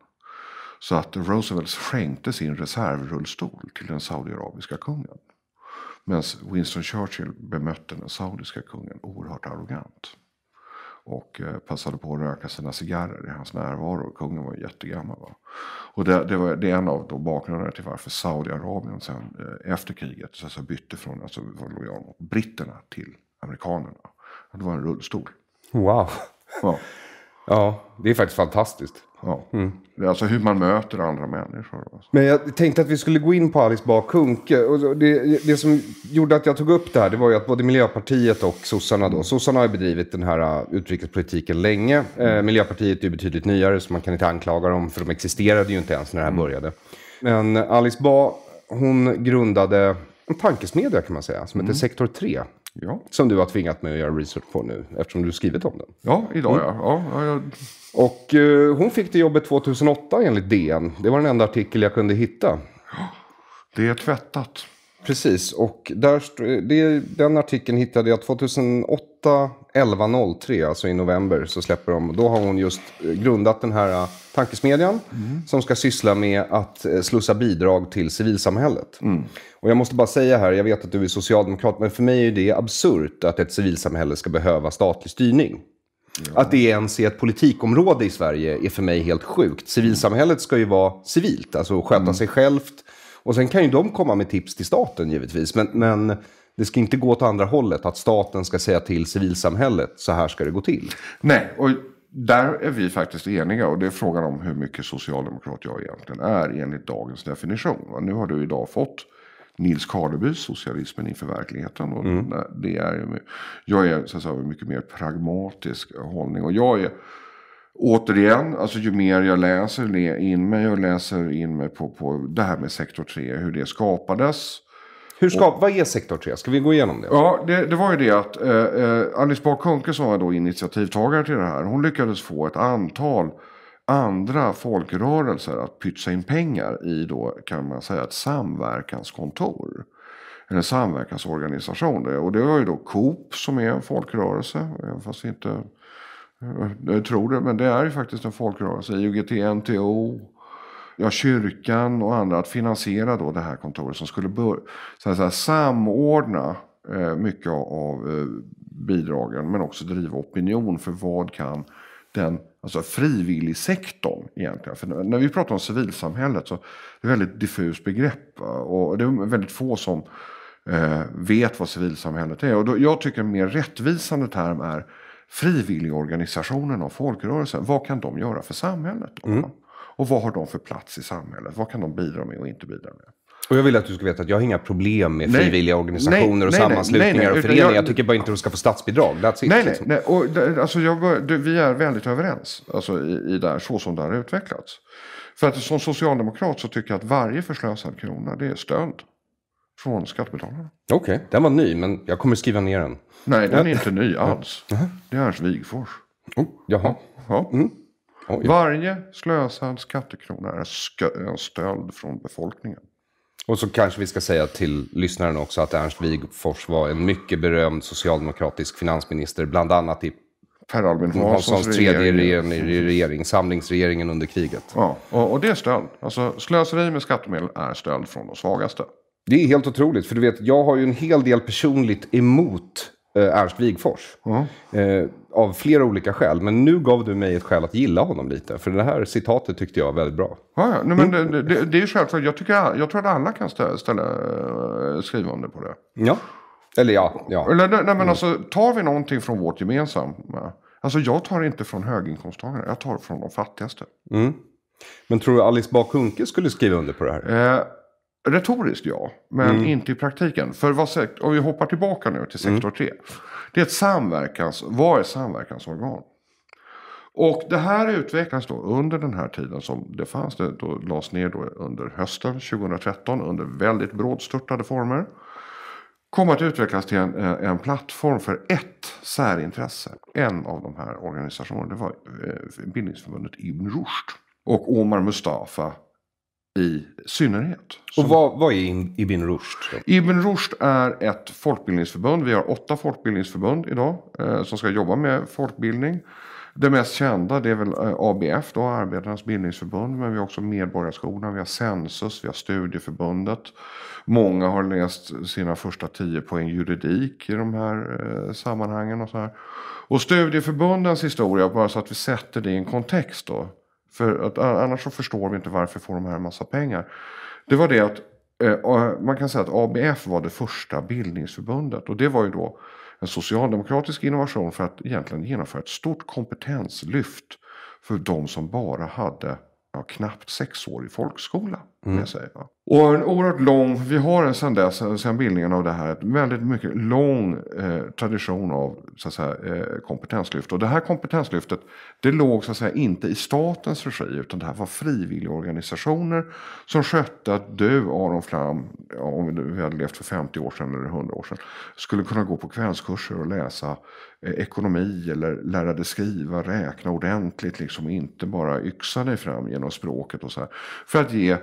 Så att Roosevelt skänkte sin reservrullstol till den saudiarabiska kungen. Medan Winston Churchill bemötte den saudiska kungen oerhört arrogant. Och eh, passade på att röka sina cigarrer i hans närvaro. Kungen var jättegammal. Va? Och det, det, var, det är en av då bakgrunderna till varför Saudiarabien sen eh, efter kriget så, så bytte från, alltså var lojal mot britterna till amerikanerna. Det var en rullstol. Wow. Ja. ja, det är faktiskt fantastiskt. Ja. Mm. Alltså hur man möter andra människor. Alltså. Men jag tänkte att vi skulle gå in på Alice Bah Kuhnke. Och det, det som gjorde att jag tog upp det här det var ju att både Miljöpartiet och sossarna då. Sossarna har ju bedrivit den här äh, utrikespolitiken länge. Eh, Miljöpartiet är ju betydligt nyare så man kan inte anklaga dem för de existerade ju inte ens när det här mm. började. Men Alice Bah, hon grundade en tankesmedja kan man säga som heter mm. Sektor 3. Ja. Som du har tvingat mig att göra research på nu, eftersom du skrivit om den. Ja, idag mm. ja. ja, ja. Och eh, hon fick det jobbet 2008 enligt DN. Det var den enda artikel jag kunde hitta. Det är tvättat. Precis, och där, det, den artikeln hittade jag 2008, 11.03, alltså i november, så släpper de. Då har hon just eh, grundat den här eh, tankesmedjan mm. som ska syssla med att eh, slussa bidrag till civilsamhället. Mm. Och jag måste bara säga här, jag vet att du är socialdemokrat, men för mig är det absurt att ett civilsamhälle ska behöva statlig styrning. Ja. Att det ens är ett politikområde i Sverige är för mig helt sjukt. Civilsamhället ska ju vara civilt, alltså sköta mm. sig självt och sen kan ju de komma med tips till staten givetvis. Men, men det ska inte gå åt andra hållet, att staten ska säga till civilsamhället, så här ska det gå till. Nej, och där är vi faktiskt eniga och det är frågan om hur mycket socialdemokrat jag egentligen är enligt dagens definition. Nu har du idag fått Nils Karlebys Socialismen inför verkligheten. Och mm. det är, jag är så att säga, mycket mer pragmatisk hållning. Och jag är återigen, alltså ju mer jag läser in mig och läser in mig på, på det här med sektor 3, hur det skapades. Hur ska, och, vad är sektor 3? Ska vi gå igenom det? Ja, det, det var ju det att eh, eh, Alice Bah Kuhnke som var då initiativtagare till det här, hon lyckades få ett antal andra folkrörelser att pytsa in pengar i då kan man säga ett samverkanskontor. En samverkansorganisation. Och det var ju då Coop som är en folkrörelse. Även fast inte Eh, jag tror det, men det är ju faktiskt en folkrörelse. IOGT, NTO, ja, kyrkan och andra att finansiera då det här kontoret som skulle bör, så här, samordna eh, mycket av eh, bidragen men också driva opinion för vad kan den alltså frivilligsektorn egentligen. För när vi pratar om civilsamhället så är det ett väldigt diffust begrepp och det är väldigt få som eh, vet vad civilsamhället är. Och då, jag tycker en mer rättvisande term är frivilligorganisationerna och folkrörelsen, vad kan de göra för samhället? Mm. Och vad har de för plats i samhället? Vad kan de bidra med och inte bidra med? Och jag vill att du ska veta att jag har inga problem med nej, frivilliga organisationer nej, och nej, sammanslutningar och föreningar. Jag, jag, tycker bara inte att de ska få statsbidrag. That's it, nej, liksom. nej, Och, alltså, jag, vi är väldigt överens alltså, i, i där, så som det har utvecklats. För att som socialdemokrat så tycker jag att varje förslösad krona det är stöld från skattebetalarna. Okej, okay. den var ny, men jag kommer skriva ner den. Nej, den är inte ny alls. Det är Ernst Wigforss. Oh, jaha. Ja. Mm. Oh, ja. Varje slösad skattekrona är en stöld från befolkningen. Och så kanske vi ska säga till lyssnaren också att Ernst Wigforss var en mycket berömd socialdemokratisk finansminister, bland annat i Per Albin Hanssons tredje regering, regering, samlingsregeringen under kriget. Ja, och, och det är stöld. Alltså, slöseri med skattemedel är stöld från de svagaste. Det är helt otroligt, för du vet, jag har ju en hel del personligt emot eh, Ernst Wigfors. Mm. Eh, av flera olika skäl, men nu gav du mig ett skäl att gilla honom lite. För det här citatet tyckte jag var väldigt bra. Ja, ja. Nej, men mm. det, det, det är självklart, jag, tycker, jag tror att alla kan ställa, ställa, eh, skriva under på det. Ja, eller ja. ja. Eller, nej, men mm. alltså, tar vi någonting från vårt gemensamma. Alltså jag tar inte från höginkomsttagare, jag tar från de fattigaste. Mm. Men tror du Alice Bah skulle skriva under på det här? Eh, Retoriskt ja, men mm. inte i praktiken. För vad om vi hoppar tillbaka nu till sektor 3. Mm. Det är ett samverkans, vad är samverkansorgan? Och det här utvecklas då under den här tiden som det fanns. Det då lades ner då under hösten 2013 under väldigt brådstörtade former. Kommer att utvecklas till en, eh, en plattform för ett särintresse. En av de här organisationerna det var eh, bildningsförbundet Ibn Rushd. Och Omar Mustafa i synnerhet. Och vad, vad är Ibn Rushd? Ibn Rushd är ett folkbildningsförbund. Vi har åtta folkbildningsförbund idag eh, som ska jobba med folkbildning. Det mest kända det är väl eh, ABF, då, Arbetarnas bildningsförbund. Men vi har också Medborgarskolan, vi har Sensus, vi har Studieförbundet. Många har läst sina första tio poäng juridik i de här eh, sammanhangen. Och, så här. och studieförbundens historia, bara så att vi sätter det i en kontext. då för att, annars så förstår vi inte varför får de här en massa pengar. Det var det att eh, man kan säga att ABF var det första bildningsförbundet och det var ju då en socialdemokratisk innovation för att egentligen genomföra ett stort kompetenslyft för de som bara hade ja, knappt sex år i folkskola. Mm. Sig, och en oerhört lång, vi har sedan dess, sedan bildningen av det här, en väldigt mycket lång eh, tradition av så att säga, eh, kompetenslyft. Och det här kompetenslyftet, det låg så att säga inte i statens regi, utan det här var frivilligorganisationer som skötte att du, Aron Flam, ja, om du hade levt för 50 år sedan eller 100 år sedan, skulle kunna gå på kvällskurser och läsa eh, ekonomi eller lära dig skriva, räkna ordentligt, liksom inte bara yxa dig fram genom språket och så här. För att ge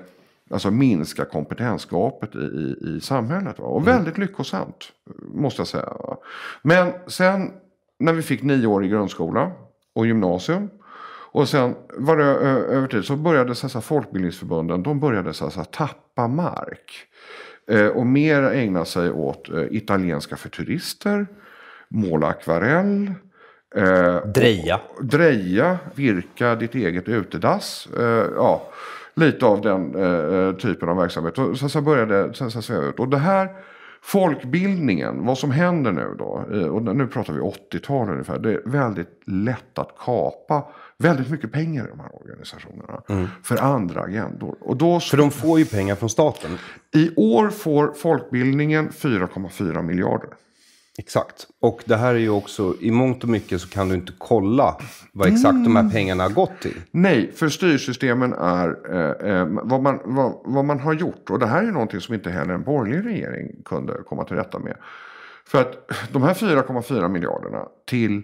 alltså minska kompetensgapet i, i, i samhället. Va? Och mm. väldigt lyckosamt, måste jag säga. Va? Men sen när vi fick nio år i grundskola och gymnasium. Och sen var det över tid så började så här, folkbildningsförbunden de började så här, tappa mark. Eh, och mer ägna sig åt eh, italienska för turister, måla akvarell. Eh, dreja. Och, dreja, virka ditt eget utedass. Eh, ja. Lite av den eh, eh, typen av verksamhet. Och sen, sen började sen, sen, sen ut. Och det här folkbildningen, vad som händer nu då. Eh, och nu pratar vi 80-tal ungefär. Det är väldigt lätt att kapa väldigt mycket pengar i de här organisationerna. Mm. För andra agendor. Och då, för de får ju pengar från staten. I år får folkbildningen 4,4 miljarder. Exakt. Och det här är ju också, i mångt och mycket så kan du inte kolla vad exakt mm. de här mm. pengarna har gått till. Nej, för styrsystemen är eh, eh, vad, man, vad, vad, man har gjort. Och det här är ju någonting som inte heller en borgerlig regering kunde komma till rätta med. För att de här 4,4 miljarderna till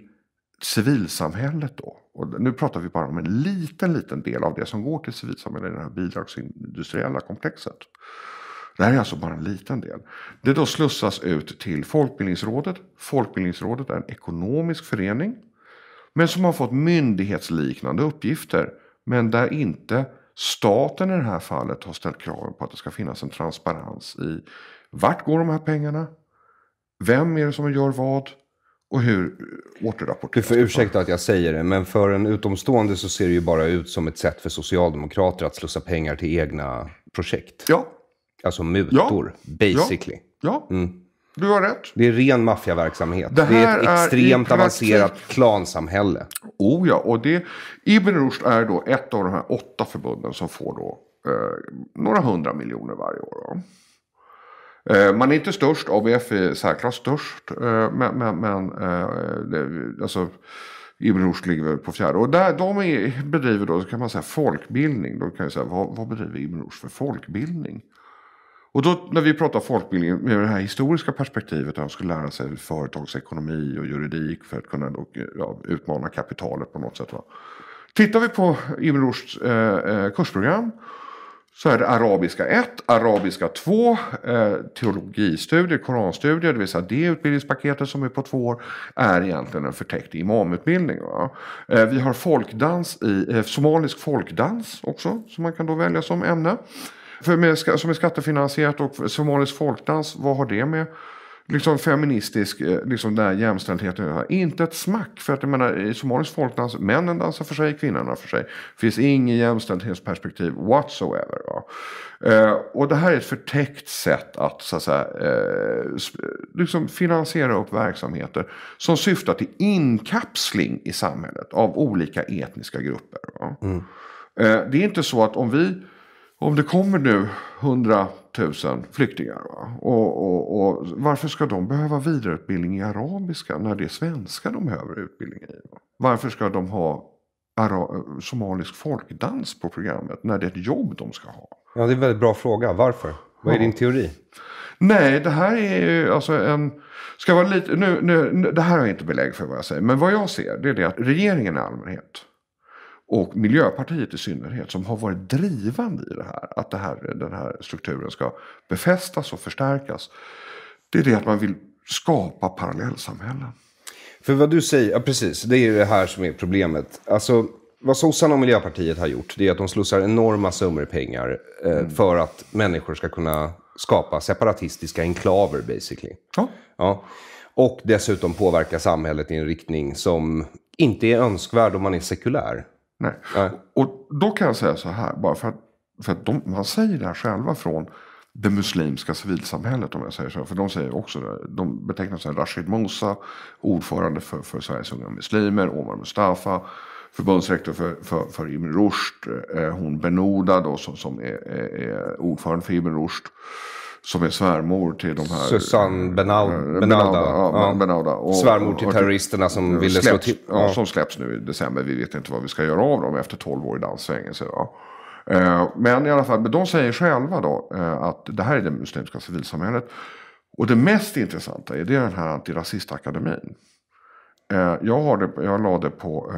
civilsamhället då. Och nu pratar vi bara om en liten, liten del av det som går till civilsamhället i det här bidragsindustriella komplexet. Det här är alltså bara en liten del. Det då slussas ut till Folkbildningsrådet. Folkbildningsrådet är en ekonomisk förening. Men som har fått myndighetsliknande uppgifter. Men där inte staten i det här fallet har ställt kraven på att det ska finnas en transparens i vart går de här pengarna? Vem är det som gör vad? och hur återrapporteras Du får ursäkta att jag säger det, men för en utomstående så ser det ju bara ut som ett sätt för socialdemokrater att slussa pengar till egna projekt. Ja, Alltså mutor, ja. basically. Ja, ja. Mm. du har rätt. Det är ren maffiaverksamhet. Det, det, är ett extremt är avancerat klansamhälle. Oh ja, och det, Ibn Rushd är då ett av de här åtta förbunden som får då eh, några hundra miljoner varje år. Då. Eh, man är inte störst, ABF är särklart störst. Eh, men, men, men eh, alltså, Ibn Rushd ligger väl på fjärde. Och där, de är, bedriver då, så kan man säga folkbildning. Då kan jag säga, vad, vad bedriver Ibn Rushd för folkbildning? Och då när vi pratar folkbildning med det här historiska perspektivet att man skulle lära sig företagsekonomi och juridik för att kunna då, eh, ja, utmana kapitalet på något sätt. Va? Tittar vi på Ibn Rushds eh, eh kursprogram så är det arabiska 1, arabiska 2, eh, teologistudier, koranstudier, det vill säga det utbildningspaketet som är på två år, är egentligen en förtäckt imamutbildning. Eh, vi har folkdans i, eh, somalisk folkdans också, som man kan då välja som ämne. För med, som är skattefinansierat och somalisk folkdans, vad har det med liksom feministisk, eh, liksom den här jämställdheten Inte ett smack. För att jag menar, i somalisk folkdans, männen dansar för sig, kvinnorna för sig. finns inget jämställdhetsperspektiv whatsoever. Va? Eh, och det här är ett förtäckt sätt att, så att säga, eh, liksom finansiera upp verksamheter som syftar till inkapsling i samhället av olika etniska grupper. Mm. Eh, det är inte så att om vi om det kommer nu 100 000 flyktingar. Och, och, och, varför ska de behöva vidareutbildning i arabiska när det är svenska de behöver utbildning i? Va? Varför ska de ha somalisk folkdans på programmet när det är ett jobb de ska ha? Ja, det är en väldigt bra fråga. Varför? Vad är din teori? Nej, det här är ju alltså en... Ska vara lite, nu, nu, det här har jag inte belägg för vad jag säger. Men vad jag ser det är det att regeringen i allmänhet och Miljöpartiet i synnerhet som har varit drivande i det här. Att det här, den här strukturen ska befästas och förstärkas. Det är det att man vill skapa parallellsamhällen. För vad du säger, ja precis, det är ju det här som är problemet. Alltså, vad sossarna och Miljöpartiet har gjort det är att de slussar enorma summor pengar eh, mm. för att människor ska kunna skapa separatistiska enklaver basically. Ja. ja. Och dessutom påverka samhället i en riktning som inte är önskvärd om man är sekulär. Nej. Nej. Och då kan jag säga så här, bara för att, för att de, man säger det här själva från det muslimska civilsamhället om jag säger så. För de säger också det. De betecknar sig Rashid Mosa, ordförande för, för Sveriges Unga Muslimer, Omar Mustafa, förbundsrektor för, för, för Ibn Rushd, eh, hon Benoda då som, som är, är, är ordförande för Ibn Rushd. Som är svärmor till de här... Susanne eh, Benauda. Eh, Benauda, Benauda, ja, Benauda. Och, svärmor till terroristerna som och, ville släpps, slå till. Ja. som släpps nu i december. Vi vet inte vad vi ska göra av dem efter 12 år i dansfängelse. Ja. Eh, men i alla fall, de säger själva då att det här är det muslimska civilsamhället. Och det mest intressanta är det den här antirasistakademin. Jag, har det, jag lade på,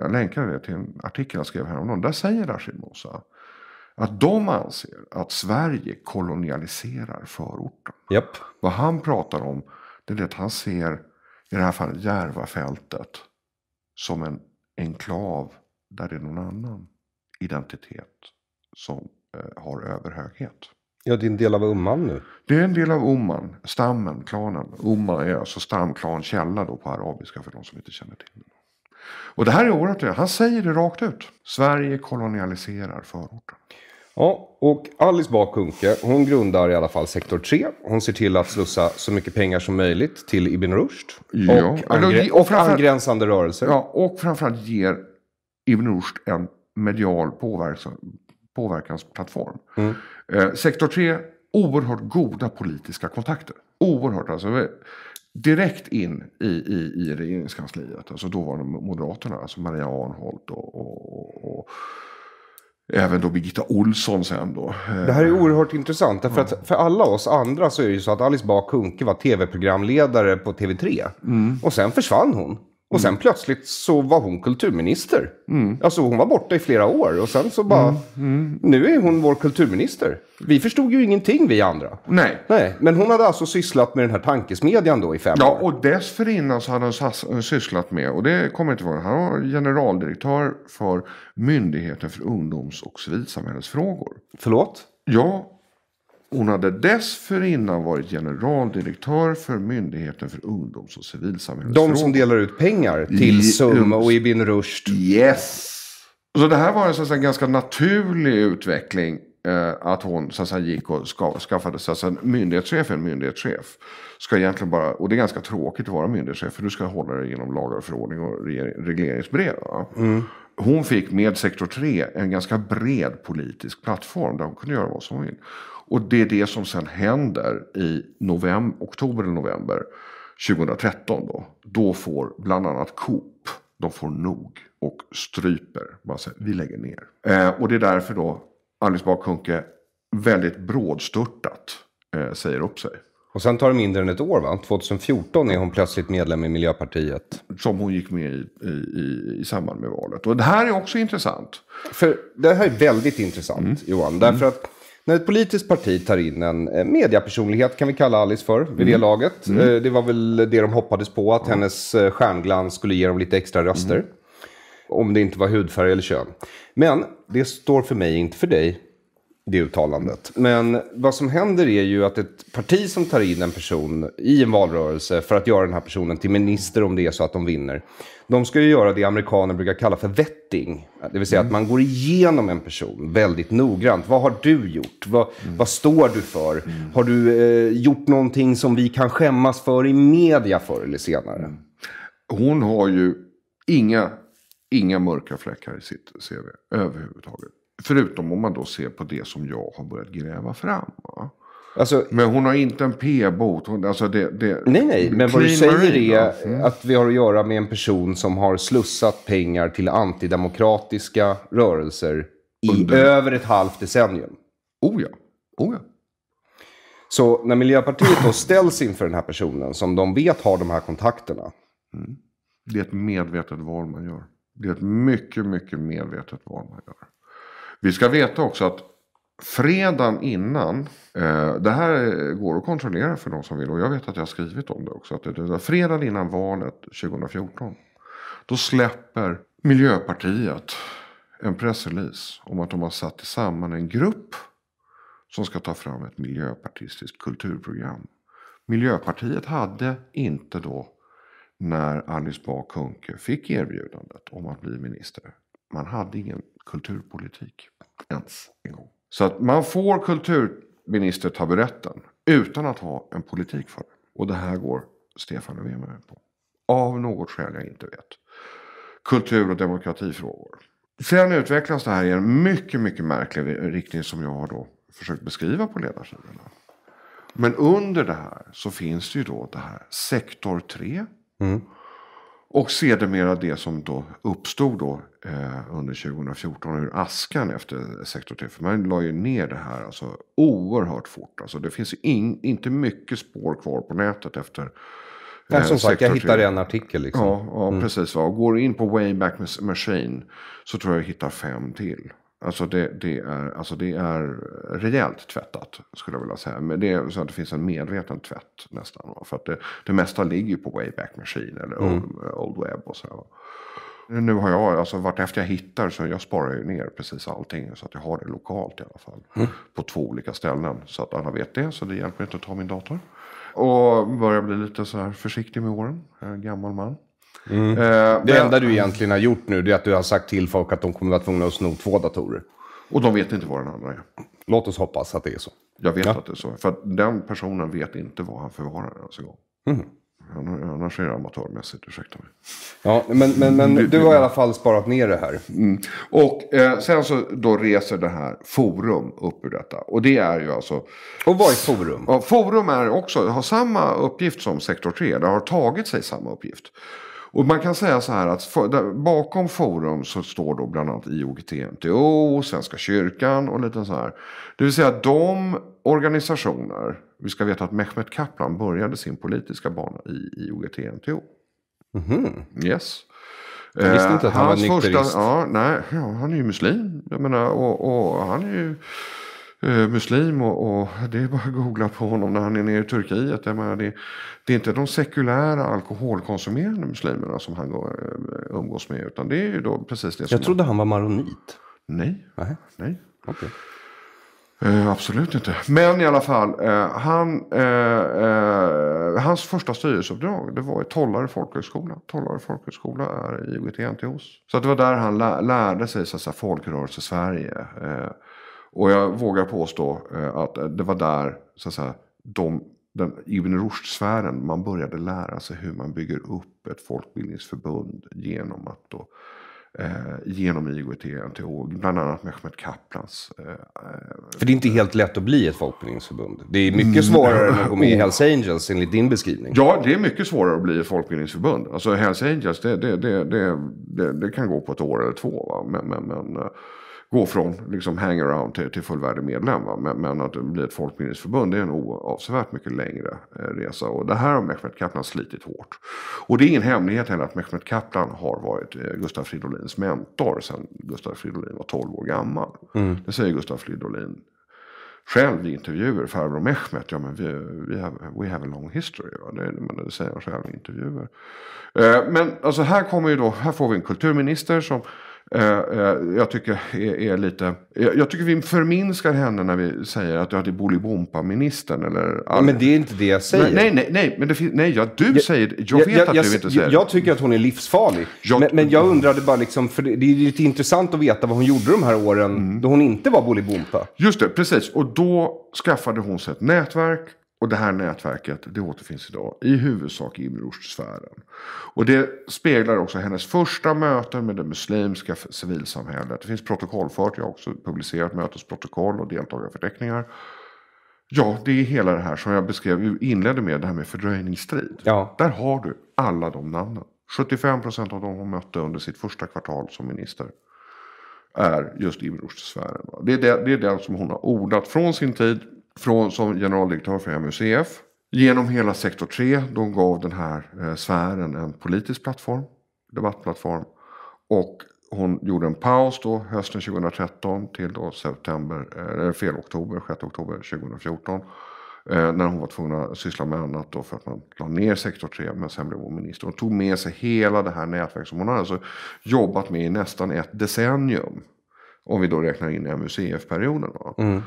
jag länkade det till en artikel jag skrev häromdagen. Där säger Rashid Mosa att de anser att Sverige kolonialiserar förorten. Yep. Vad han pratar om det är det att han ser i det här fallet Järvafältet som en enklav där det är någon annan identitet som eh, har överhöghet. Ja, det är en del av Umman nu. Det är en del av Umman, stammen, klanen. Umma är alltså stamklan, källa då på arabiska för de som inte känner till det. Och det här är oerhört Han säger det rakt ut. Sverige kolonialiserar förorten. Ja, och Alice Bakunke, hon grundar i alla fall sektor 3. Hon ser till att slussa så mycket pengar som möjligt till Ibn Rushd ja. och, angre- och angränsande rörelser. Ja, och framförallt ger Ibn Rushd en medial påverkan, påverkansplattform. Mm. Eh, sektor 3, oerhört goda politiska kontakter. Oerhört alltså. Eh, direkt in i, i, i regeringskansliet, alltså dåvarande Moderaterna, alltså Maria Arnholt och, och, och Även då Birgitta Olsson sen då. Det här är eh, oerhört intressant. Därför mm. att för alla oss andra så är det ju så att Alice Bah Kuhnke var tv-programledare på TV3. Mm. Och sen försvann hon. Och sen mm. plötsligt så var hon kulturminister. Mm. Alltså hon var borta i flera år och sen så bara, mm. Mm. nu är hon vår kulturminister. Vi förstod ju ingenting vi andra. Nej. Nej. Men hon hade alltså sysslat med den här tankesmedjan då i fem ja, år. Ja, och dessförinnan så hade hon sysslat med, och det kommer inte vara, han var generaldirektör för Myndigheten för ungdoms och civilsamhällesfrågor. Förlåt? Ja, hon hade dessförinnan varit generaldirektör för Myndigheten för ungdoms och civilsamhällesfrågor. De som delar ut pengar till SUM och Ibn Rushd. Yes! Så det här var en så säga, ganska naturlig utveckling. Eh, att hon så säga, gick och ska, skaffade sig en myndighetschef. En myndighetschef ska egentligen bara, och det är ganska tråkigt att vara myndighetschef. För du ska hålla dig genom lagar och förordning och regleringsbrev mm. hon fick med sektor 3 en ganska bred politisk plattform där hon kunde göra vad som hon ville. Och det är det som sen händer i november, oktober eller november 2013. Då, då får bland annat Coop, de får nog och stryper. Man säger, vi lägger ner. Eh, och det är därför då Alice Bakunke väldigt brådstörtat eh, säger upp sig. Och sen tar det mindre än ett år va? 2014 är hon plötsligt medlem i Miljöpartiet. Som hon gick med i, i, i samband med valet. Och det här är också intressant. För det här är väldigt intressant mm. Johan. Därför mm. att när ett politiskt parti tar in en mediapersonlighet kan vi kalla Alice för vid mm. det laget. Mm. Eh, det var väl det de hoppades på, att mm. hennes eh, stjärnglans skulle ge dem lite extra röster. Mm. Om det inte var hudfärg eller kön. Men det står för mig, inte för dig, det uttalandet. Men vad som händer är ju att ett parti som tar in en person i en valrörelse för att göra den här personen till minister om det är så att de vinner. De ska ju göra det amerikaner brukar kalla för vetting. Det vill säga mm. att man går igenom en person väldigt noggrant. Vad har du gjort? Vad, mm. vad står du för? Mm. Har du eh, gjort någonting som vi kan skämmas för i media förr eller senare? Hon har ju inga, inga mörka fläckar i sitt CV överhuvudtaget. Förutom om man då ser på det som jag har börjat gräva fram. Va? Alltså, men hon har inte en p-bot. Alltså det, det, nej, nej, men vad du säger är mm. att vi har att göra med en person som har slussat pengar till antidemokratiska rörelser i Under. över ett halvt decennium. Oh ja. Oh ja. Så när Miljöpartiet då ställs inför den här personen som de vet har de här kontakterna. Mm. Det är ett medvetet val man gör. Det är ett mycket, mycket medvetet val man gör. Vi ska veta också att fredagen innan, eh, det här går att kontrollera för de som vill och jag vet att jag har skrivit om det också. Att det, fredagen innan valet 2014, då släpper Miljöpartiet en pressrelease om att de har satt samman en grupp som ska ta fram ett miljöpartistiskt kulturprogram. Miljöpartiet hade inte då när Alice Bah Kuhnke fick erbjudandet om att bli minister. Man hade ingen kulturpolitik ens en gång. Så att man får kulturministertaburetten utan att ha en politik för det. Och det här går Stefan Löfven med på. Av något skäl jag inte vet. Kultur och demokratifrågor. Sen utvecklas det här i en mycket, mycket märklig riktning som jag har då försökt beskriva på ledarsidorna. Men under det här så finns det ju då det här sektor 3. Mm. Och sedermera det som då uppstod då, eh, under 2014 ur askan efter sektor 3. För man la ju ner det här alltså, oerhört fort. Alltså, det finns in, inte mycket spår kvar på nätet efter Nej, som eh, sagt, jag hittade en artikel. Liksom. Ja, ja mm. precis. Va? Och går in på Wayback Machine så tror jag jag hittar fem till. Alltså det, det, är, alltså det är rejält tvättat skulle jag vilja säga. Men det är så att det finns en medveten tvätt nästan. För att det, det mesta ligger ju på Wayback Machine eller mm. old, Web och så. Nu har jag, alltså vartefter jag hittar så jag sparar ju ner precis allting. Så att jag har det lokalt i alla fall. Mm. På två olika ställen. Så att alla vet det. Så det hjälper inte att ta min dator. Och börjar bli lite så här försiktig med åren. Jag är en gammal man. Mm. Eh, det men, enda du egentligen har gjort nu är att du har sagt till folk att de kommer vara tvungna att sno två datorer. Och de vet inte vad den andra är. Låt oss hoppas att det är så. Jag vet ja. att det är så. För att den personen vet inte vad han förvarar ens en gång. Mm. Annars är det amatörmässigt, ursäkta mig. Ja, men, men, men du, du, har i alla fall sparat ner det här. Mm. Och eh, sen så då reser det här Forum upp ur detta. Och det är ju alltså... Och vad är Forum? Ja, forum är också, har samma uppgift som Sektor 3. Det har tagit sig samma uppgift. Och man kan säga så här att för, där, bakom Forum så står då bland annat IOGT-NTO, Svenska kyrkan och lite så här. Det vill säga de organisationer, vi ska veta att Mehmet Kaplan började sin politiska bana i IOGT-NTO. Mm-hmm. Yes. Jag visste inte att han eh, Hans var nykterist. Första, ja, nej, ja, han är ju muslim. Jag menar, och, och han är ju Eh, muslim och, och, det är bara att googla på honom när han är nere i Turkiet. Jag menar, det, det, är inte de sekulära alkoholkonsumerande muslimerna som han går, eh, umgås med utan det är ju då precis det som... Jag trodde han var maronit. Nej. Aha. Nej. Okay. Eh, absolut inte. Men i alla fall, eh, han, eh, eh hans första styrelseuppdrag det var i Tollare folkhögskola. Tollare folkhögskola är IOGT-NTOs. Så det var där han lä lärde sig så att säga, folkrörelse-Sverige. Eh, och jag vågar påstå eh, att det var där så att säga, de, den Ibn Rushd-sfären man började lära sig hur man bygger upp ett folkbildningsförbund genom att då, eh, genom IOGT, NTO, bland annat Mehmet Kaplans. Eh, För det är inte helt lätt att bli ett folkbildningsförbund. Det är mycket mm. svårare än att gå med i oh. Hells Angels enligt din beskrivning. Ja, det är mycket svårare att bli ett folkbildningsförbund. Alltså Hells Angels, det, det, det, det, kan gå på ett år eller två. Men, men, men gå från liksom hangaround till, till fullvärdig medlem. Men, men, att bli ett folkbildningsförbund är en avsevärt mycket längre eh, resa. Och det här har Mehmet Kaplan slitit hårt. Och det är ingen hemlighet heller att Mehmet Kaplan har varit eh, Gustav Fridolins mentor sedan Gustav Fridolin var 12 år gammal. Mm. Det säger Gustav Fridolin själv i intervjuer, farbror Mehmet, ja men vi, we, have, we have a long history. Va? Det, men det säger han själv i intervjuer. Eh, men alltså här kommer ju då, här får vi en kulturminister som Eh, eh, jag tycker är, är lite... Jag, jag, tycker vi förminskar henne när vi säger att ja, det är Bolibompa-ministern eller... men det är inte det jag säger. Nej, nej, nej, men det finns, nej ja, du jag, säger Jag vet jag, att du inte säger jag, jag tycker att hon är livsfarlig. Men, men, jag undrade bara liksom, för det är lite intressant att veta vad hon gjorde de här åren mm. då hon inte var Bolibompa. Just det, precis. Och då skaffade hon sig ett nätverk och det här nätverket det återfinns idag i huvudsak i Ibn Rushd-sfären. Och det speglar också hennes första möten med det muslimska civilsamhället. Det finns protokollfört, jag har också publicerat mötesprotokoll och deltagarförteckningar. Ja, det är hela det här som jag beskrev, inledde med, det här med fördröjningsstrid. Ja. Där har du alla de namnen. 75 av dem hon mötte under sitt första kvartal som minister är just Ibn Rushd-sfären. Det, det, är den som hon har ordat från sin tid från, som generaldirektör för MUCF. Genom hela sektor 3, de gav den här eh, sfären en politisk plattform, debattplattform. Och hon gjorde en paus då hösten 2013 till då september, eh, eller fel oktober, 6 oktober 2014. Eh, när hon var tvungen att syssla med annat då för att man la ner sektor 3 men sen blev hon minister. Hon tog med sig hela det här nätverket som hon hade alltså jobbat med i nästan ett decennium. Om vi då räknar in MUCF-perioden. Mm.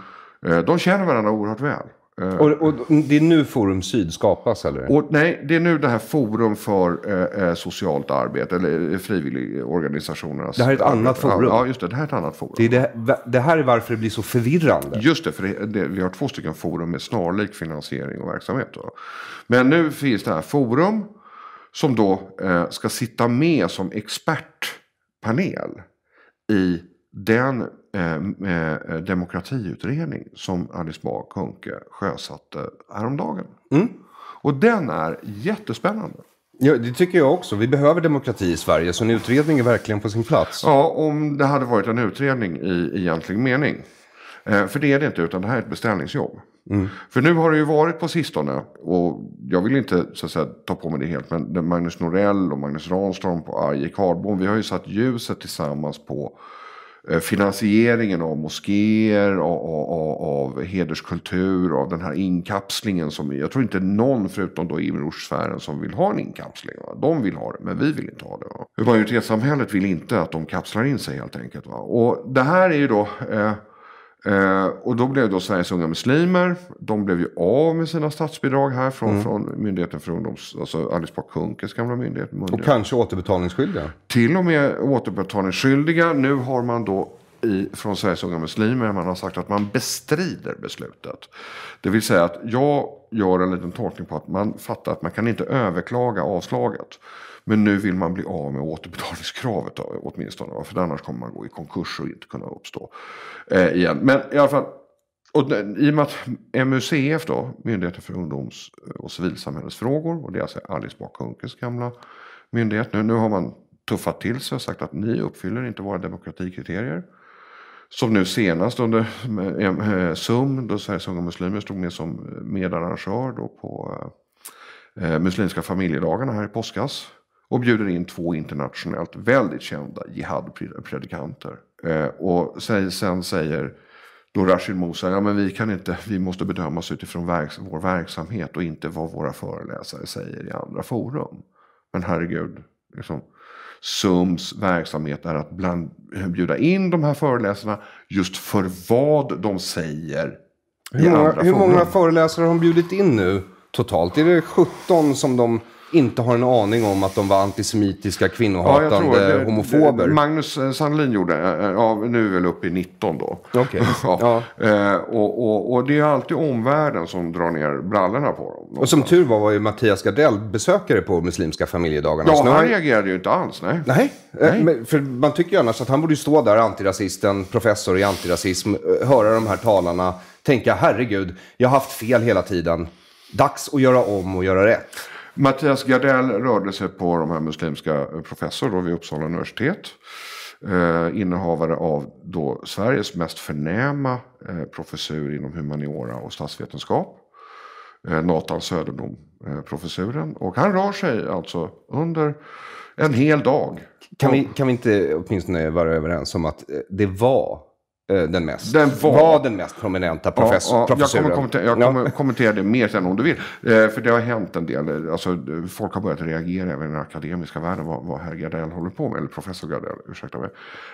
Eh, de känner varandra oerhört väl. Eh, och, och, det är nu Forum Syd skapas eller? Och, nej, det är nu det här Forum för eh, eh socialt arbete, eller frivilligorganisationernas... Det här är ett arbete. annat forum? Ja, just det. Det här är ett annat forum. Det, det, det här är varför det blir så förvirrande? Just det, för det, det, vi har två stycken forum med snarlik finansiering och verksamhet. Då. Men nu finns det här Forum som då eh, ska sitta med som expertpanel i den Eh, eh, demokratiutredning som Alice Bah Kuhnke sjösatte häromdagen. Mm. Och den är jättespännande. Ja, det tycker jag också. Vi behöver demokrati i Sverige, så en utredning är verkligen på sin plats. Ja, om det hade varit en utredning i egentlig mening. Eh, för det är det inte, utan det här är ett beställningsjobb. Mm. För nu har det ju varit på sistone, och jag vill inte så att säga, ta på mig det helt, men Magnus Norell och Magnus Ranstorm på Arje Cardbom, vi har ju satt ljuset tillsammans på Eh, finansieringen av moskéer, av, av, av hederskultur, av den här inkapslingen. Som, jag tror inte någon förutom då Ibn Rushd-sfären som vill ha en inkapsling. Va? De vill ha det, men vi vill inte ha det. Va? Majoritetssamhället vill inte att de kapslar in sig helt enkelt. Va? Och det här är ju då eh, Eh, och då blev då Sveriges Unga Muslimer, de blev ju av med sina statsbidrag här från, mm. från Myndigheten för ungdoms, alltså Alice Bah Kuhnkes gamla myndighet, myndighet. Och kanske återbetalningsskyldiga? Till och med återbetalningsskyldiga. Nu har man då i, från Sveriges Unga Muslimer, man har sagt att man bestrider beslutet. Det vill säga att jag gör en liten tolkning på att man fattar att man kan inte överklaga avslaget. Men nu vill man bli av med återbetalningskravet då, åtminstone. Va? För annars kommer man gå i konkurs och inte kunna uppstå eh, igen. Men i alla fall, och, i och med att MUCF då, Myndigheten för ungdoms eh, och civilsamhällesfrågor, och det är alltså Alice Bakunkes gamla myndighet. Nu, nu har man tuffat till sig och sagt att ni uppfyller inte våra demokratikriterier. Som nu senast under SUM, eh, eh, då Sveriges Unga Muslimer stod med som medarrangör då på Muslimska familjedagarna här i påskas och bjuder in två internationellt väldigt kända jihadpredikanter. Eh, och sen, säger då Rashid Musa, ja men vi kan inte, vi måste bedömas utifrån verks vår verksamhet och inte vad våra föreläsare säger i andra forum. Men herregud, liksom, SUMs verksamhet är att bland, bjuda in de här föreläsarna just för vad de säger hur många, i andra hur forum. Hur många föreläsare har de bjudit in nu totalt? Är det 17 som de inte har en aning om att de var antisemitiska, kvinnohatande, ja, det, homofober. Magnus eh, Sandlin gjorde, eh, eh, ja, nu är väl uppe i 19 då. Okay. ja. ja. Och, och, och, det är alltid omvärlden som drar ner brallorna på dem. Någonstans. Och som tur var var ju Mattias Gardell besökare på Muslimska familjedagarna. Ja, han reagerade ju inte alls. Nej. nej. nej. För man tycker ju annars att han borde stå där, antirasisten, professor i antirasism, höra de här talarna, tänka herregud, jag har haft fel hela tiden. Dags att göra om och göra rätt. Mattias Gardell rörde sig på de här muslimska professor vid Uppsala universitet. Eh, innehavare av då Sveriges mest förnäma eh, professur inom humaniora och statsvetenskap. Eh, Nathan Söderblom eh, professuren. Och han rör sig alltså under en hel dag. Kan vi, kan vi inte åtminstone vara överens om att eh, det var Eh, den mest. Den var, var, den mest prominenta professor, ja, ja, professuren. Jag kommer, kommentera, jag kommer ja. kommentera det mer sen om du vill. Eh, för det har hänt en del. Alltså, folk har börjat reagera även i den akademiska världen vad, vad herr Gardell håller på med. Eller professor Gardell, ursäkta mig.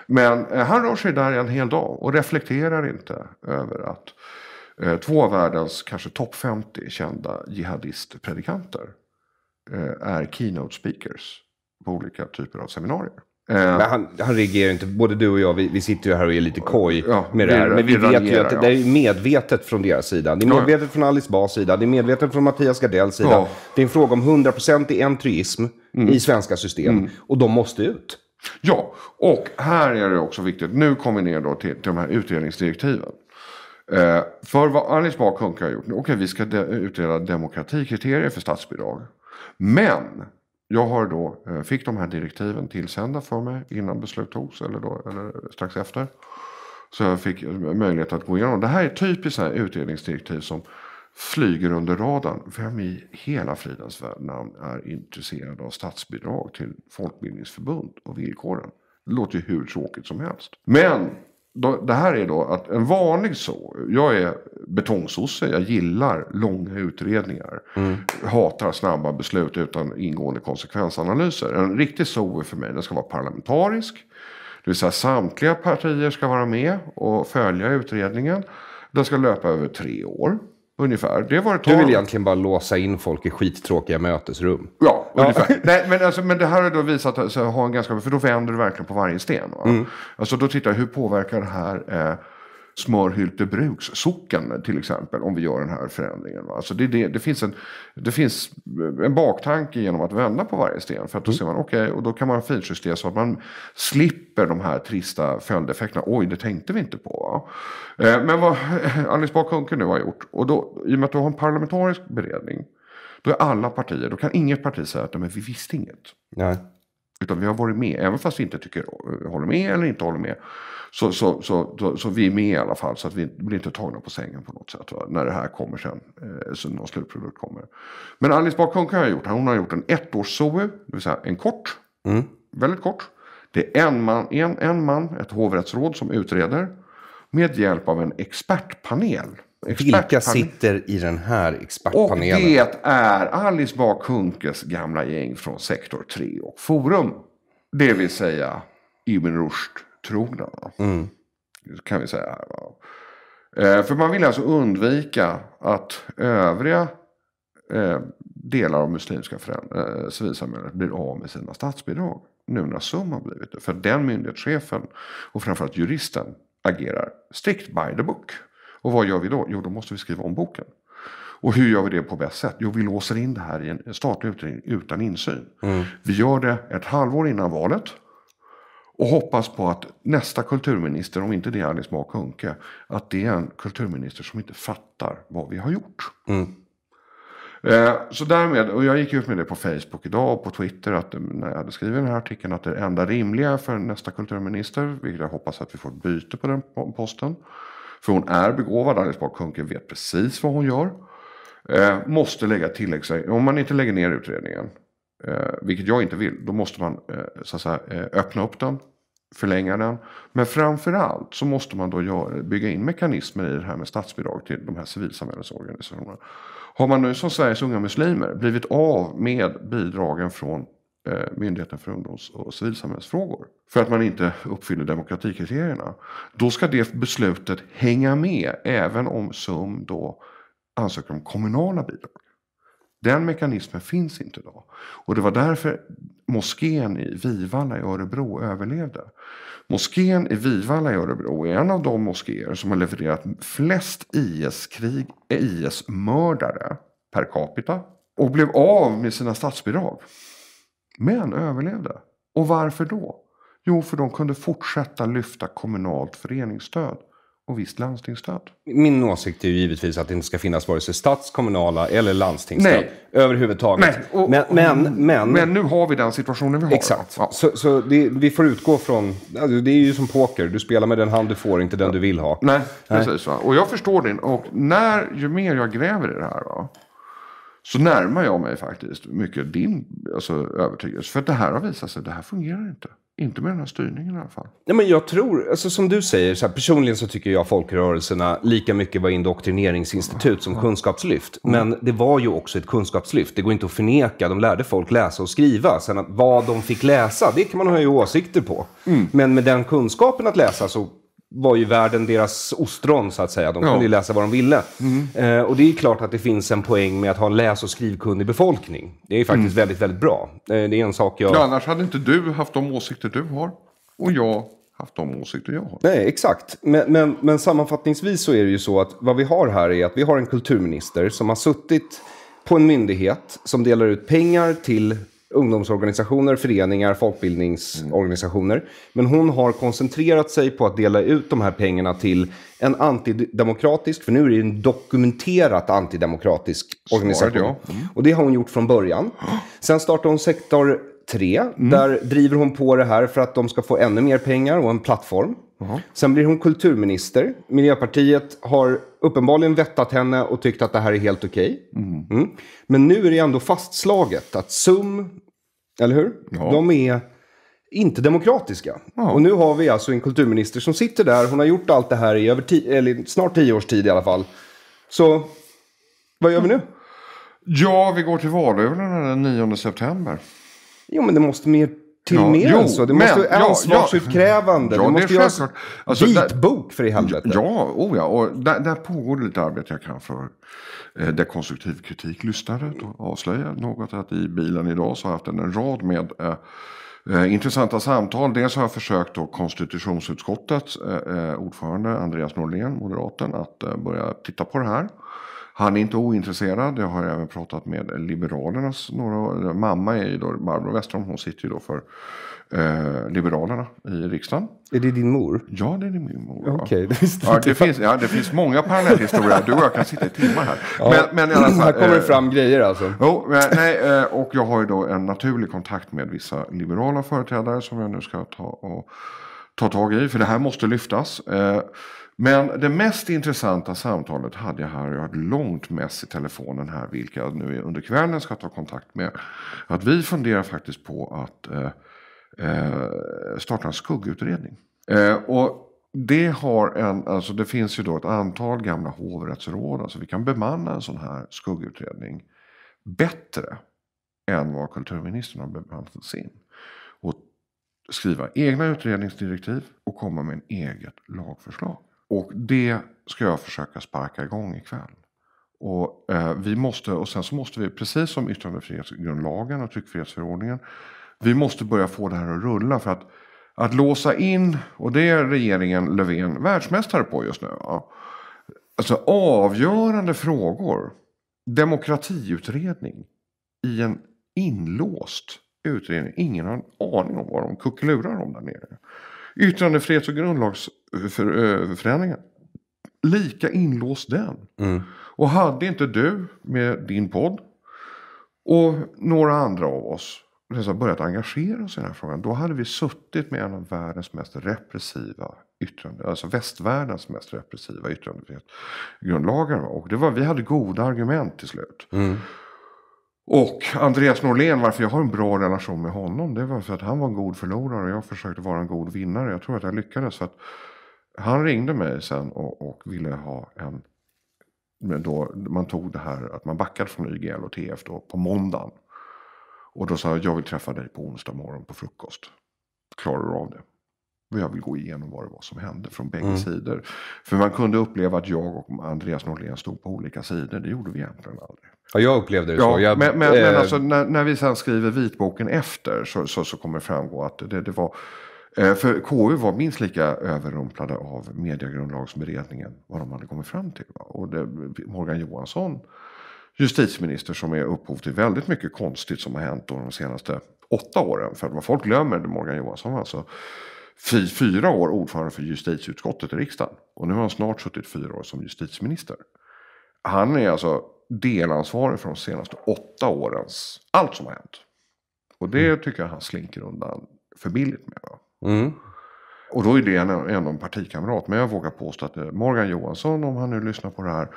Men eh, han rör sig där en hel dag och reflekterar inte över att eh, två av världens kanske topp 50 kända jihadistpredikanter eh, är keynote speakers på olika typer av seminarier. Eh. Men han, han reagerar inte. Både du och jag, vi, vi sitter ju här och är lite koj ja, med det här. Men vi, vi vet ju att det, det är medvetet från deras sida. Det är medvetet från Alice Bahs sida. Det är medvetet från Mattias Gardells sida. Ja. Det är en fråga om 100% entryism mm. i svenska system. Mm. Och de måste ut. Ja, och här är det också viktigt. Nu kommer vi ner då till, till de här utredningsdirektiven. Eh, för vad Alice Bah Kuhnke har gjort, okej okay, vi ska de utreda demokratikriterier för statsbidrag. Men jag har då, eh, fick de här direktiven tillsända för mig innan beslut togs eller, då, eller strax efter. Så jag fick eh, möjlighet att gå igenom. Det här är typiskt här utredningsdirektiv som flyger under radarn. Vem i hela fridens namn är intresserad av statsbidrag till folkbildningsförbund och villkoren? Det låter ju hur tråkigt som helst. Men det här är då att en vanlig så. Jag är betongsosse. Jag gillar långa utredningar. Mm. Hatar snabba beslut utan ingående konsekvensanalyser. En riktig så för mig. Den ska vara parlamentarisk. Det vill säga samtliga partier ska vara med och följa utredningen. Den ska löpa över tre år. Ungefär. Det var du vill egentligen bara låsa in folk i skittråkiga mötesrum. Ja, ja. ungefär. Nej, men, alltså, men det här har då visat sig ha en ganska... För då vänder du verkligen på varje sten. Va? Mm. Alltså då tittar jag, hur påverkar det här... Eh, Smörhyltebruks socken till exempel om vi gör den här förändringen. Alltså det, det, det, finns en, det finns en baktanke genom att vända på varje sten för att då mm. ser man okej okay, och då kan man finjustera så att man slipper de här trista följdeffekterna. Oj, det tänkte vi inte på. Va? Eh, men vad Alice Bah nu har gjort och då, i och med att du har en parlamentarisk beredning då är alla partier, då kan inget parti säga att men vi visste inget. Nej. Utan vi har varit med, även fast vi inte tycker, eh, håller med eller inte håller med så, så, så, så, vi är med i alla fall så att vi blir inte tagna på sängen på något sätt. Va? När det här kommer sen, eh, så någon slutprodukt kommer. Men Alice Bakunk har gjort, hon har gjort en ettårs-SOU, det vill säga en kort, mm. väldigt kort. Det är en man, en, en man, ett hovrättsråd som utreder med hjälp av en expertpanel. expertpanel. Vilka sitter i den här expertpanelen? Och det är Alice Bakunkes gamla gäng från sektor 3 och Forum. Det vill säga Ibn Rushd, godtrogna. Mm. Kan vi säga. Här, eh, för man vill alltså undvika att övriga eh, delar av muslimska föränd- eh, civilsamhället blir av med sina statsbidrag. Nu när summan har blivit det. För den myndighetschefen och framförallt juristen agerar strikt by the book. Och vad gör vi då? Jo, då måste vi skriva om boken. Och hur gör vi det på bäst sätt? Jo, vi låser in det här i en statlig utredning utan insyn. Mm. Vi gör det ett halvår innan valet. Och hoppas på att nästa kulturminister, om inte det är Alice Bah Kuhnke, att det är en kulturminister som inte fattar vad vi har gjort. Mm. Eh, så därmed, och jag gick ut med det på Facebook idag och på Twitter att eh, när jag hade skrivit den här artikeln att det enda rimliga för nästa kulturminister, vilket jag hoppas att vi får ett byte på den posten, för hon är begåvad, Alice Bah Kuhnke vet precis vad hon gör, eh, måste lägga tillägg, om man inte lägger ner utredningen, eh, vilket jag inte vill, då måste man eh, så att säga, eh, öppna upp den, förlänga den. Men framförallt så måste man då göra, bygga in mekanismer i det här med statsbidrag till de här civilsamhällesorganisationerna. Har man nu som Sveriges unga muslimer blivit av med bidragen från eh, Myndigheten för ungdoms och civilsamhällesfrågor för att man inte uppfyller demokratikriterierna. Då ska det beslutet hänga med även om SUM då ansöker om kommunala bidrag. Den mekanismen finns inte idag. Och det var därför moskén i Vivalla i Örebro överlevde. Moskén i Vivalla i Örebro är en av de moskéer som har levererat flest IS-krig, eh, IS-mördare per capita. Och blev av med sina statsbidrag. Men överlevde. Och varför då? Jo, för de kunde fortsätta lyfta kommunalt föreningsstöd och visst landstingsstöd. Min åsikt är ju givetvis att det inte ska finnas vare sig stats, kommunala eller landstingsstöd Nej. överhuvudtaget. Men, och, men, men, men, men, nu har vi den situationen vi har. Exakt. Ja. Så, så det, vi får utgå från, alltså, det är ju som poker, du spelar med den hand du får, inte den du vill ha. Nej, Nej. precis. Va? Och jag förstår din, och när, ju mer jag gräver i det här, va? så närmar jag mig faktiskt mycket din alltså, övertygelse. För det här har visat sig, det här fungerar inte. Inte med den här styrningen i alla fall. Nej, men jag tror, alltså, som du säger, så här, personligen så tycker jag folkrörelserna lika mycket var indoktrineringsinstitut som kunskapslyft. Mm. Men det var ju också ett kunskapslyft. Det går inte att förneka. De lärde folk läsa och skriva. Sen att vad de fick läsa, det kan man ha ju åsikter på. Mm. Men med den kunskapen att läsa så var ju världen deras ostron, så att säga. De kunde ja. läsa vad de ville. Mm. Eh, och det är klart att det finns en poäng med att ha en läs och skrivkunnig befolkning. Det är faktiskt mm. väldigt, väldigt bra. Eh, det är en sak jag... Ja, annars hade inte du haft de åsikter du har. Och jag haft de åsikter jag har. Nej, exakt. Men, men, men sammanfattningsvis så är det ju så att vad vi har här är att vi har en kulturminister som har suttit på en myndighet som delar ut pengar till ungdomsorganisationer, föreningar, folkbildningsorganisationer. Mm. Men hon har koncentrerat sig på att dela ut de här pengarna till en antidemokratisk, för nu är det en dokumenterat antidemokratisk Smart, organisation. Ja. Mm. Och det har hon gjort från början. Sen startade hon sektor 3. Mm. Där driver hon på det här för att de ska få ännu mer pengar och en plattform. Mm. Sen blir hon kulturminister. Miljöpartiet har uppenbarligen vettat henne och tyckt att det här är helt okej. Okay. Mm. mm. Men nu är det ändå fastslaget att SUM, eller hur? Ja. De är inte demokratiska. Ja. Och nu har vi alltså en kulturminister som sitter där. Hon har gjort allt det här i över tio, snart tio års tid i alla fall. Så vad gör vi nu? Ja, vi går till valöverlämnandet den 9 september. Jo, men det måste mer till ja, mer jo, än så. Det men, måste ja, ansvarsutkrävande. Ja, ja, det måste det göras alltså, vitbok för i helvete. Ja, oh ja. Och där, där pågår det lite arbete jag kan för eh, där konstruktiv kritik lyssnare avslöjar något. Att i bilen idag så har jag haft en rad med eh, Eh, intressanta samtal. Dels har jag försökt då konstitutionsutskottets eh, eh ordförande Andreas Norlén, moderaten, att eh, börja titta på det här. Han är inte ointresserad. Jag har även pratat med Liberalernas några. Mamma är ju då Barbro Westerholm. Hon sitter ju då för eh, Liberalerna i riksdagen. Är det din mor? Ja, det är min mor. Okej, okay, det, ja, det finns, ja, det finns många parallellhistorier. Du och jag kan sitta i timmar här. Ja. Men, men i alla fall, här kommer det eh, fram grejer alltså. Jo, men, eh, nej, eh, och jag har ju då en naturlig kontakt med vissa liberala företrädare som jag nu ska ta och ta tag i. För det här måste lyftas. Eh, men det mest intressanta samtalet hade jag här, jag har ett långt mess i telefonen här, vilka jag nu under kvällen ska ta kontakt med. Att vi funderar faktiskt på att eh, eh, starta en skuggutredning. Eh, och det, har en, alltså det finns ju då ett antal gamla hovrättsråd, alltså vi kan bemanna en sån här skuggutredning bättre än vad kulturministern har bemannat sin. Och skriva egna utredningsdirektiv och komma med en eget lagförslag. Och det ska jag försöka sparka igång ikväll. Och, eh, vi måste, och sen så måste vi, precis som yttrandefrihetsgrundlagen och tryckfrihetsförordningen, vi måste börja få det här att rulla. För att, att låsa in, och det är regeringen Löfven världsmästare på just nu. Ja. Alltså avgörande frågor, demokratiutredning i en inlåst utredning. Ingen har en aning om vad de kuckelurar om där nere yttrandefrihets och grundlagsförändringen. Lika inlåst den. Mm. Och hade inte du med din podd och några andra av oss liksom börjat engagera oss i den här frågan. Då hade vi suttit med en av världens mest repressiva yttrande, alltså västvärldens mest repressiva yttrandefrihetsgrundlagar. Och det var, vi hade goda argument till slut. Mm. Och Andreas Norlén, varför jag har en bra relation med honom, det var för att han var en god förlorare och jag försökte vara en god vinnare. Jag tror att jag lyckades. För att han ringde mig sen och, och ville ha en... Då, man tog det här att man backade från YGL och TF då, på måndagen. Och då sa jag, jag vill träffa dig på onsdag morgon på frukost. Klarar du av det? Och jag vill gå igenom vad det var som hände från bägge mm. sidor. För man kunde uppleva att jag och Andreas Norlén stod på olika sidor. Det gjorde vi egentligen aldrig. Ja, jag upplevde det ja, så. Jag, men, men, äh... men eh, alltså, när, när, vi sen skriver vitboken efter så, så, så kommer det framgå att det, det var eh, för KU var minst lika överrumplade av mediegrundlagsberedningen vad de hade kommit fram till. Och det, Morgan Johansson, justitieminister som är upphov till väldigt mycket konstigt som har hänt de senaste åtta åren. För vad folk glömmer, Morgan Johansson alltså, fyra år ordförande för justitieutskottet i riksdagen. Och nu har han snart suttit fyra år som justitieminister. Han är alltså delansvarig för de senaste åtta årens allt som har hänt. Och det mm. tycker jag han slinker undan för billigt med. Mm. Och då är det en, en, en partikamrat. Men jag vågar påstå att eh, Morgan Johansson, om han nu lyssnar på det här.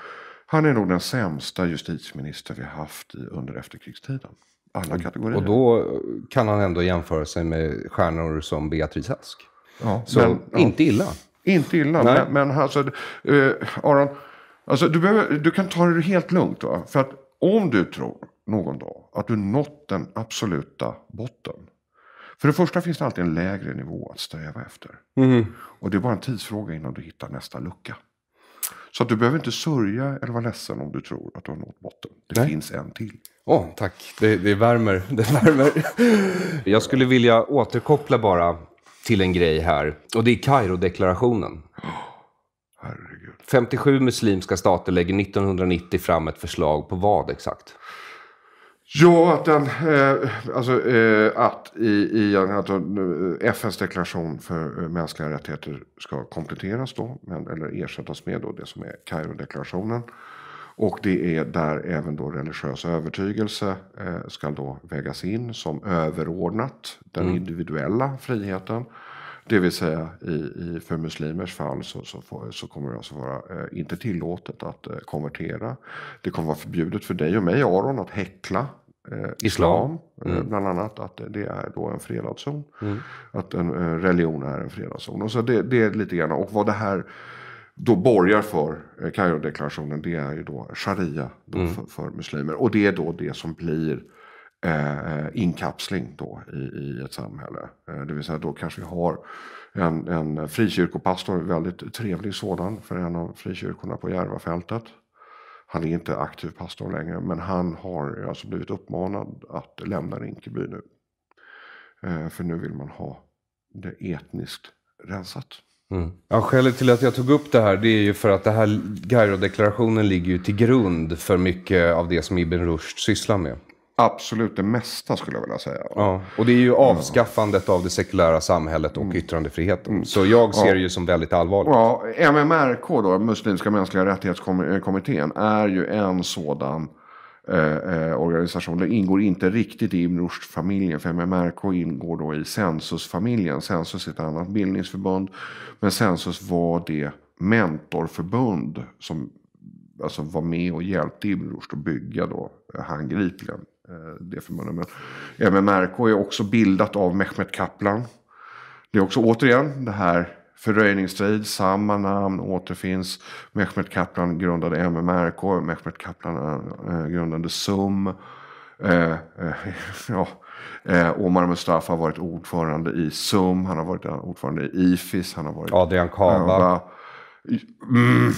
Han är nog den sämsta justitieminister vi haft under efterkrigstiden alla mm. kategorier. Och då kan han ändå jämföra sig med stjärnor som Beatrice Ask. Ja, så men, inte illa. Inte illa, Nej. men, men alltså, eh, Aron, alltså, du, behöver, du kan ta det helt lugnt. Va? För att om du tror någon dag att du nått den absoluta botten. För det första finns det alltid en lägre nivå att sträva efter. Mm. Och det är bara en tidsfråga innan du hittar nästa lucka. Så att du behöver inte sörja eller vara ledsen om du tror att du har nått botten. Det Nej. finns en till. Åh, oh, tack. Det, det värmer. Det värmer. Jag skulle vilja återkoppla bara till en grej här. Och det är Kairodeklarationen. Herregud. 57 muslimska stater lägger 1990 fram ett förslag på vad exakt? Ja, att, den, eh, alltså, eh, att i, i att, eh, FNs deklaration för eh, mänskliga rättigheter ska kompletteras då, men, eller ersättas med då det som är Kairodeklarationen. Och det är där även då religiös övertygelse eh, ska då vägas in som överordnat den mm. individuella friheten. Det vill säga i, i för muslimers fall så, så, får, så kommer det alltså vara eh, inte tillåtet att eh, konvertera. Det kommer vara förbjudet för dig och mig, Aron, att häckla Eh, islam, mm. eh, bland annat, att det är då en fredad zon. Mm. Att en eh, religion är en fredad zon. Och, så det, det, är lite grann, och vad det här då borgar för Kairodeklarationen, eh, det är ju då sharia då mm. för, för, muslimer. Och det är då det som blir eh, inkapsling då i, i ett samhälle. Eh, det vill säga då kanske vi har en, en frikyrkopastor, väldigt trevlig sådan, för en av frikyrkorna på Järvafältet. Han är inte aktiv pastor längre, men han har alltså blivit uppmanad att lämna Rinkeby nu. Eh, för nu vill man ha det etniskt rensat. Mm. Ja, skälet till att jag tog upp det här det är ju för att det här Gairodeklarationen ligger ju till grund för mycket av det som Ibn Rushd sysslar med. Absolut det mesta skulle jag vilja säga. Ja, och det är ju avskaffandet ja. av det sekulära samhället och mm. yttrandefriheten. Mm. Så jag ser ja. det ju som väldigt allvarligt. Ja, MMRK då, Muslimska mänskliga rättighetskommittén, är ju en sådan eh, eh organisationer ingår inte riktigt i Ibn familjen för MMRK ingår då i Sensusfamiljen. Sensus är ett annat bildningsförbund. Men Sensus var det mentorförbund som alltså, var med och hjälpte Ibn Rushd att bygga då, eh, handgripligen eh, det förbundet. Men MMRK är också bildat av Mehmet Kaplan. Det är också återigen det här Fördröjningstid, samma namn återfinns. Mehmet Kaplan grundade MMRK, Mehmet Kaplan eh, grundade SUM. Eh, eh, ja. eh, Omar Mustafa har varit ordförande i SUM, han har varit ordförande i IFIS, han har varit... Adrian Kaba. Mm.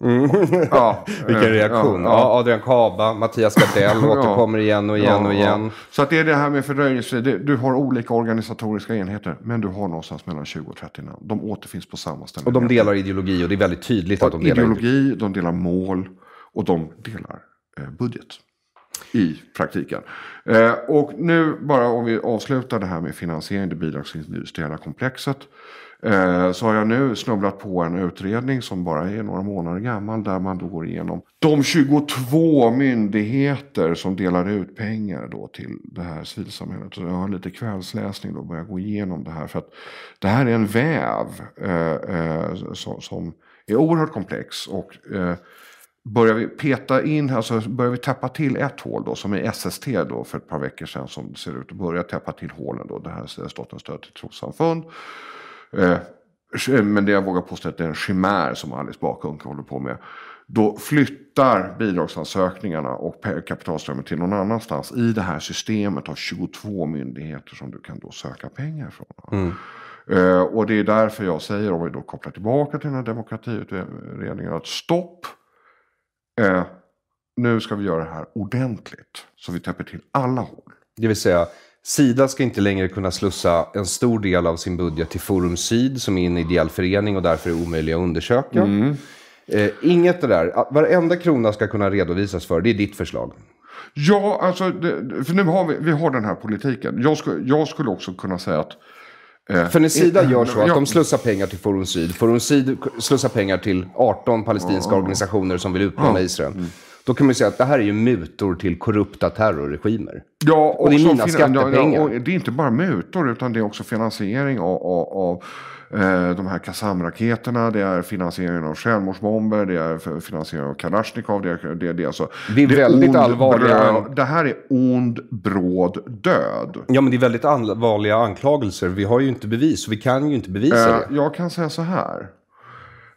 Mm. Ja, Vilken reaktion. Ja, ja. Adrian Kaba, Mattias Gardell återkommer igen och igen och igen. Så att det är det här med fördröjelse. Du har olika organisatoriska enheter, men du har någonstans mellan 20 och 30 namn. De återfinns på samma ställe. Och de delar ideologi och det är väldigt tydligt att de delar ideologi. De delar mål och de delar eh, budget i praktiken. Eh, och nu bara om vi avslutar det här med finansiering, det bidragsindustriella komplexet. Eh, så har jag nu snubblat på en utredning som bara är några månader gammal där man då går igenom de 22 myndigheter som delar ut pengar då till det här civilsamhället. Så jag har lite kvällsläsning då och börjar gå igenom det här. För att det här är en väv eh, eh, som, som, är oerhört komplex. och eh, Börjar vi peta in, alltså börjar vi täppa till ett hål då, som i SST då för ett par veckor sedan som ser ut att börja täppa till hålen då, det här statens stöd till trossamfund. Eh, men det jag vågar påstå att det är en chimär som Alice Bakunke håller på med. Då flyttar bidragsansökningarna och kapitalströmmen till någon annanstans i det här systemet av 22 myndigheter som du kan då söka pengar från. Mm. Eh, och det är därför jag säger, om vi då kopplar tillbaka till den här demokratiutredningen, att stopp. Eh, nu ska vi göra det här ordentligt. Så vi täpper till alla hål. Det vill säga, Sida ska inte längre kunna slussa en stor del av sin budget till Forum Syd som är en ideell förening och därför är omöjlig att undersöka. Mm. Eh, inget det där. Ah, varenda krona ska kunna redovisas för. Det är ditt förslag. Ja, alltså, det, för nu har vi, vi har den här politiken. Jag, sku, jag skulle också kunna säga att... Eh, för när Sida eh, gör så att ja. de slussar pengar till Forum Syd. Forum Syd slussar pengar till 18 palestinska ja. organisationer som vill utmana ja. Israel. Mm. Då kan man säga att det här är ju mutor till korrupta terrorregimer. Ja, och, och det är mina skattepengar. Ja, det är inte bara mutor, utan det är också finansiering av, av, av eh, de här Kassamraketerna. Det är finansiering av självmordsbomber. Det är finansiering av Kalashnikov. Det är, det, det, alltså, det är väldigt ond, allvarliga... Bröd, det här är ond, bråd död. Ja, men det är väldigt allvarliga anklagelser. Vi har ju inte bevis, vi kan ju inte bevisa eh, det. Jag kan säga så här.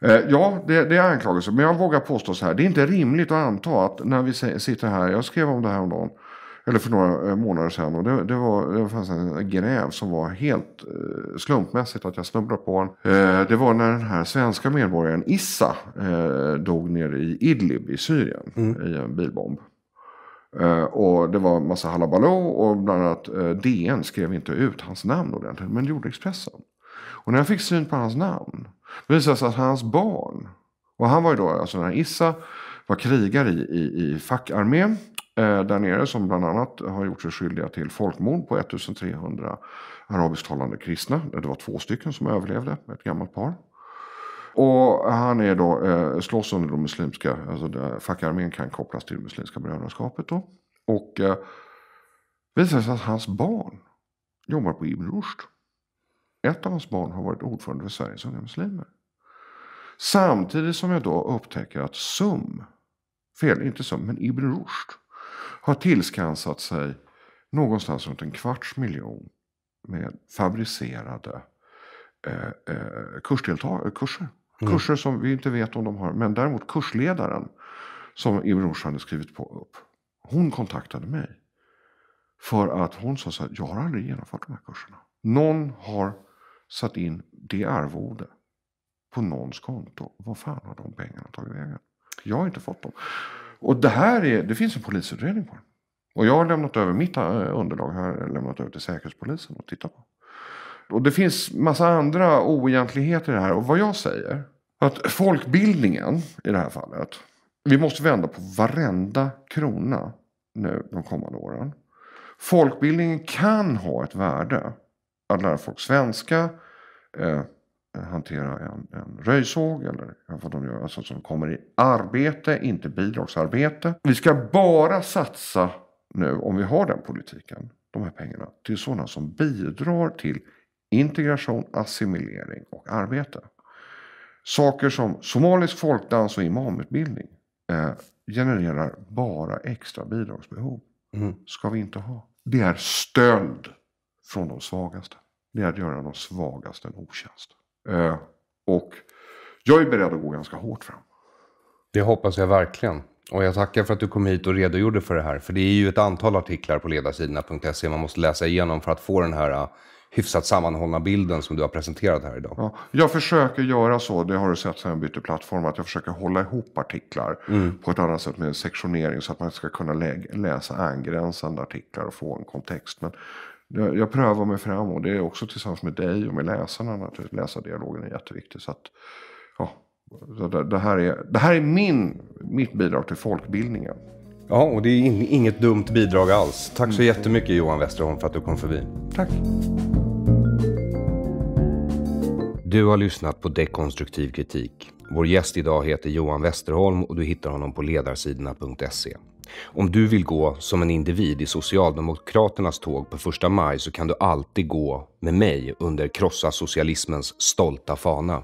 Eh, ja, det, det är anklagelser. Men jag vågar påstå så här. Det är inte rimligt att anta att när vi sitter här. Jag skrev om det här om dagen. Eller för några eh, månader sedan. Och det, det, var, det fanns en gräv som var helt eh, slumpmässigt att jag snubblade på den. det var när den här svenska medborgaren Issa dog nere i Idlib i Syrien. Mm. I en bilbomb. och det var en massa halabaloo och bland annat DN skrev inte ut hans namn ordentligt men gjorde Expressen. Och när jag fick syn på hans namn det visade sig att hans barn, och han var ju då, alltså den här Issa, var krigare i, i, i fackarmén eh, där nere som bland annat har gjort sig skyldiga till folkmord på 1300 arabisktalande kristna. Det var två stycken som överlevde, ett gammalt par. Och han är då, eh, slåss under de muslimska, alltså fackarmén kan kopplas till Muslimska brödraskapet då. Och eh, visar sig att hans barn jobbar på Ibn Rushd. Ett av hans barn har varit ordförande för Sveriges Unga Muslimer. Samtidigt som jag då upptäcker att SUM, fel, inte SUM, men Ibn Rushd har tillskansat sig någonstans runt en kvarts miljon med fabricerade eh, eh kursdeltag- kurser. Mm. Kurser som vi inte vet om de har, men däremot kursledaren som Ibn Rushd hade skrivit på upp. Hon kontaktade mig. För att hon sa så här, jag har aldrig genomfört de här kurserna. Någon har satt in det arvode på någons konto. Vad fan har de pengarna tagit vägen? Jag har inte fått dem. Och det här är, det finns en polisutredning på det. Och jag har lämnat över mitt eh, underlag här, lämnat över till Säkerhetspolisen och tittat på. Och det finns massa andra oegentligheter i det här. Och vad jag säger, att folkbildningen i det här fallet, vi måste vända på varenda krona nu de kommande åren. Folkbildningen kan ha ett värde att lära folk svenska. Eh, hantera en, en röjsåg eller vad de gör. Alltså som kommer i arbete, inte bidragsarbete. Vi ska bara satsa nu, om vi har den politiken, de här pengarna, till sådana som bidrar till integration, assimilering och arbete. Saker som somalisk folkdans och imamutbildning eh, genererar bara extra bidragsbehov. Mm. ska vi inte ha. Det är stöld från de svagaste. Det är att göra de svagaste en otjänst. Eh, och jag är beredd att gå ganska hårt fram. Det hoppas jag verkligen. Och jag tackar för att du kom hit och redogjorde för det här. För det är ju ett antal artiklar på ledarsidorna.se man måste läsa igenom för att få den här eh, hyfsat sammanhållna bilden som du har presenterat här idag. Ja, jag försöker göra så, det har du sett sedan jag bytte plattform, att jag försöker hålla ihop artiklar mm. på ett annat sätt med en sektionering så att man ska kunna läsa angränsande artiklar och få en kontext. Men jag, prövar mig fram och det är också tillsammans med dig och med läsarna. Läsardialogen är jätteviktig. Så att, ja, det, det, här är, det här är min, mitt bidrag till folkbildningen. Ja, och det är in, inget dumt bidrag alls. Tack så mm. jättemycket Johan Westerholm för att du kom förbi. Tack. Du har lyssnat på Dekonstruktiv kritik. Vår gäst idag heter Johan Westerholm och du hittar honom på ledarsidorna.se. Om du vill gå som en individ i Socialdemokraternas tåg på första maj så kan du alltid gå med mig under krossa socialismens stolta fana.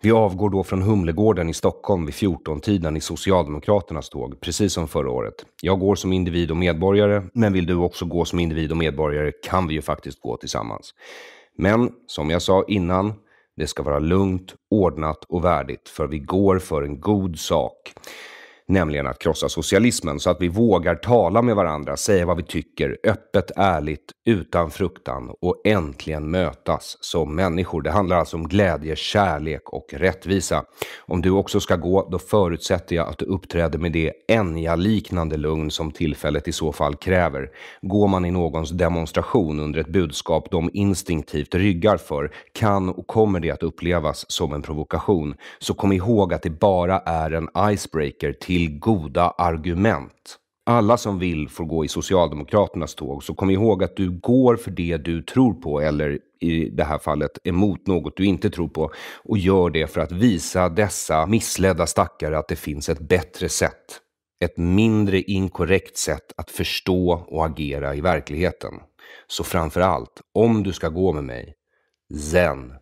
Vi avgår då från Humlegården i Stockholm vid 14-tiden i Socialdemokraternas tåg, precis som förra året. Jag går som individ och medborgare, men vill du också gå som individ och medborgare kan vi ju faktiskt gå tillsammans. Men som jag sa innan, det ska vara lugnt, ordnat och värdigt, för vi går för en god sak nämligen att krossa socialismen, så att vi vågar tala med varandra, säga vad vi tycker, öppet, ärligt, utan fruktan och äntligen mötas som människor. Det handlar alltså om glädje, kärlek och rättvisa. Om du också ska gå, då förutsätter jag att du uppträder med det Enya-liknande lugn som tillfället i så fall kräver. Går man i någons demonstration under ett budskap de instinktivt ryggar för kan och kommer det att upplevas som en provokation. Så kom ihåg att det bara är en icebreaker till till goda argument. Alla som vill får gå i Socialdemokraternas tåg, så kom ihåg att du går för det du tror på, eller i det här fallet emot något du inte tror på, och gör det för att visa dessa missledda stackare att det finns ett bättre sätt. Ett mindre inkorrekt sätt att förstå och agera i verkligheten. Så framför allt, om du ska gå med mig, zen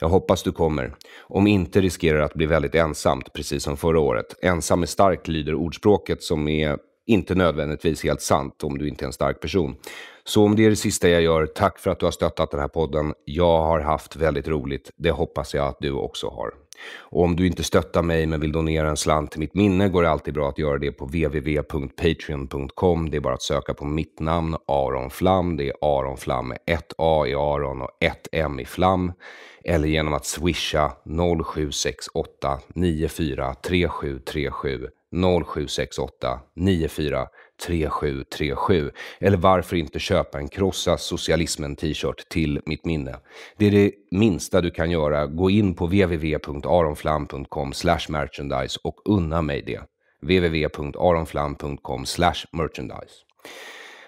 jag hoppas du kommer. Om inte riskerar att bli väldigt ensamt, precis som förra året. Ensam är stark lyder ordspråket som är inte nödvändigtvis helt sant om du inte är en stark person. Så om det är det sista jag gör, tack för att du har stöttat den här podden. Jag har haft väldigt roligt. Det hoppas jag att du också har. Och om du inte stöttar mig men vill donera en slant till mitt minne går det alltid bra att göra det på www.patreon.com. Det är bara att söka på mitt namn, Aron Flam. Det är Aron Flam med ett A i Aron och ett M i Flam. Eller genom att swisha 0768 943737 0768 943737 eller varför inte köpa en Krossa Socialismen t-shirt till mitt minne. Det är det minsta du kan göra. Gå in på www.aronflam.com merchandise och unna mig det. www.aronflam.com merchandise.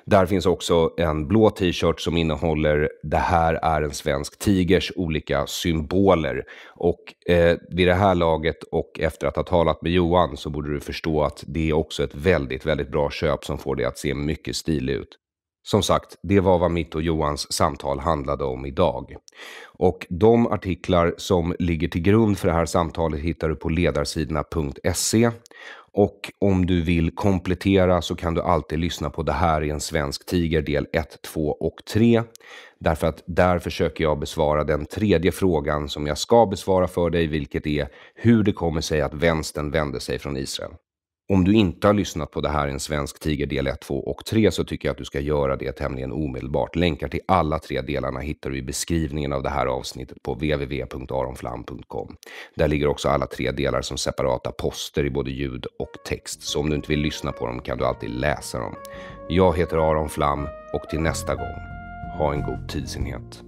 Där finns också en blå t-shirt som innehåller “Det här är en svensk tigers” olika symboler. Och eh, vid det här laget och efter att ha talat med Johan så borde du förstå att det är också ett väldigt, väldigt bra köp som får dig att se mycket stilig ut. Som sagt, det var vad mitt och Johans samtal handlade om idag. Och de artiklar som ligger till grund för det här samtalet hittar du på ledarsidorna.se. Och om du vill komplettera så kan du alltid lyssna på Det här är en svensk tiger del 1, 2 och 3. Därför att där försöker jag besvara den tredje frågan som jag ska besvara för dig, vilket är hur det kommer sig att vänstern vände sig från Israel. Om du inte har lyssnat på Det här i en svensk tiger del 1, 2 och 3 så tycker jag att du ska göra det tämligen omedelbart. Länkar till alla tre delarna hittar du i beskrivningen av det här avsnittet på www.aronflam.com. Där ligger också alla tre delar som separata poster i både ljud och text. Så om du inte vill lyssna på dem kan du alltid läsa dem. Jag heter Aron Flam och till nästa gång, ha en god tidsenhet.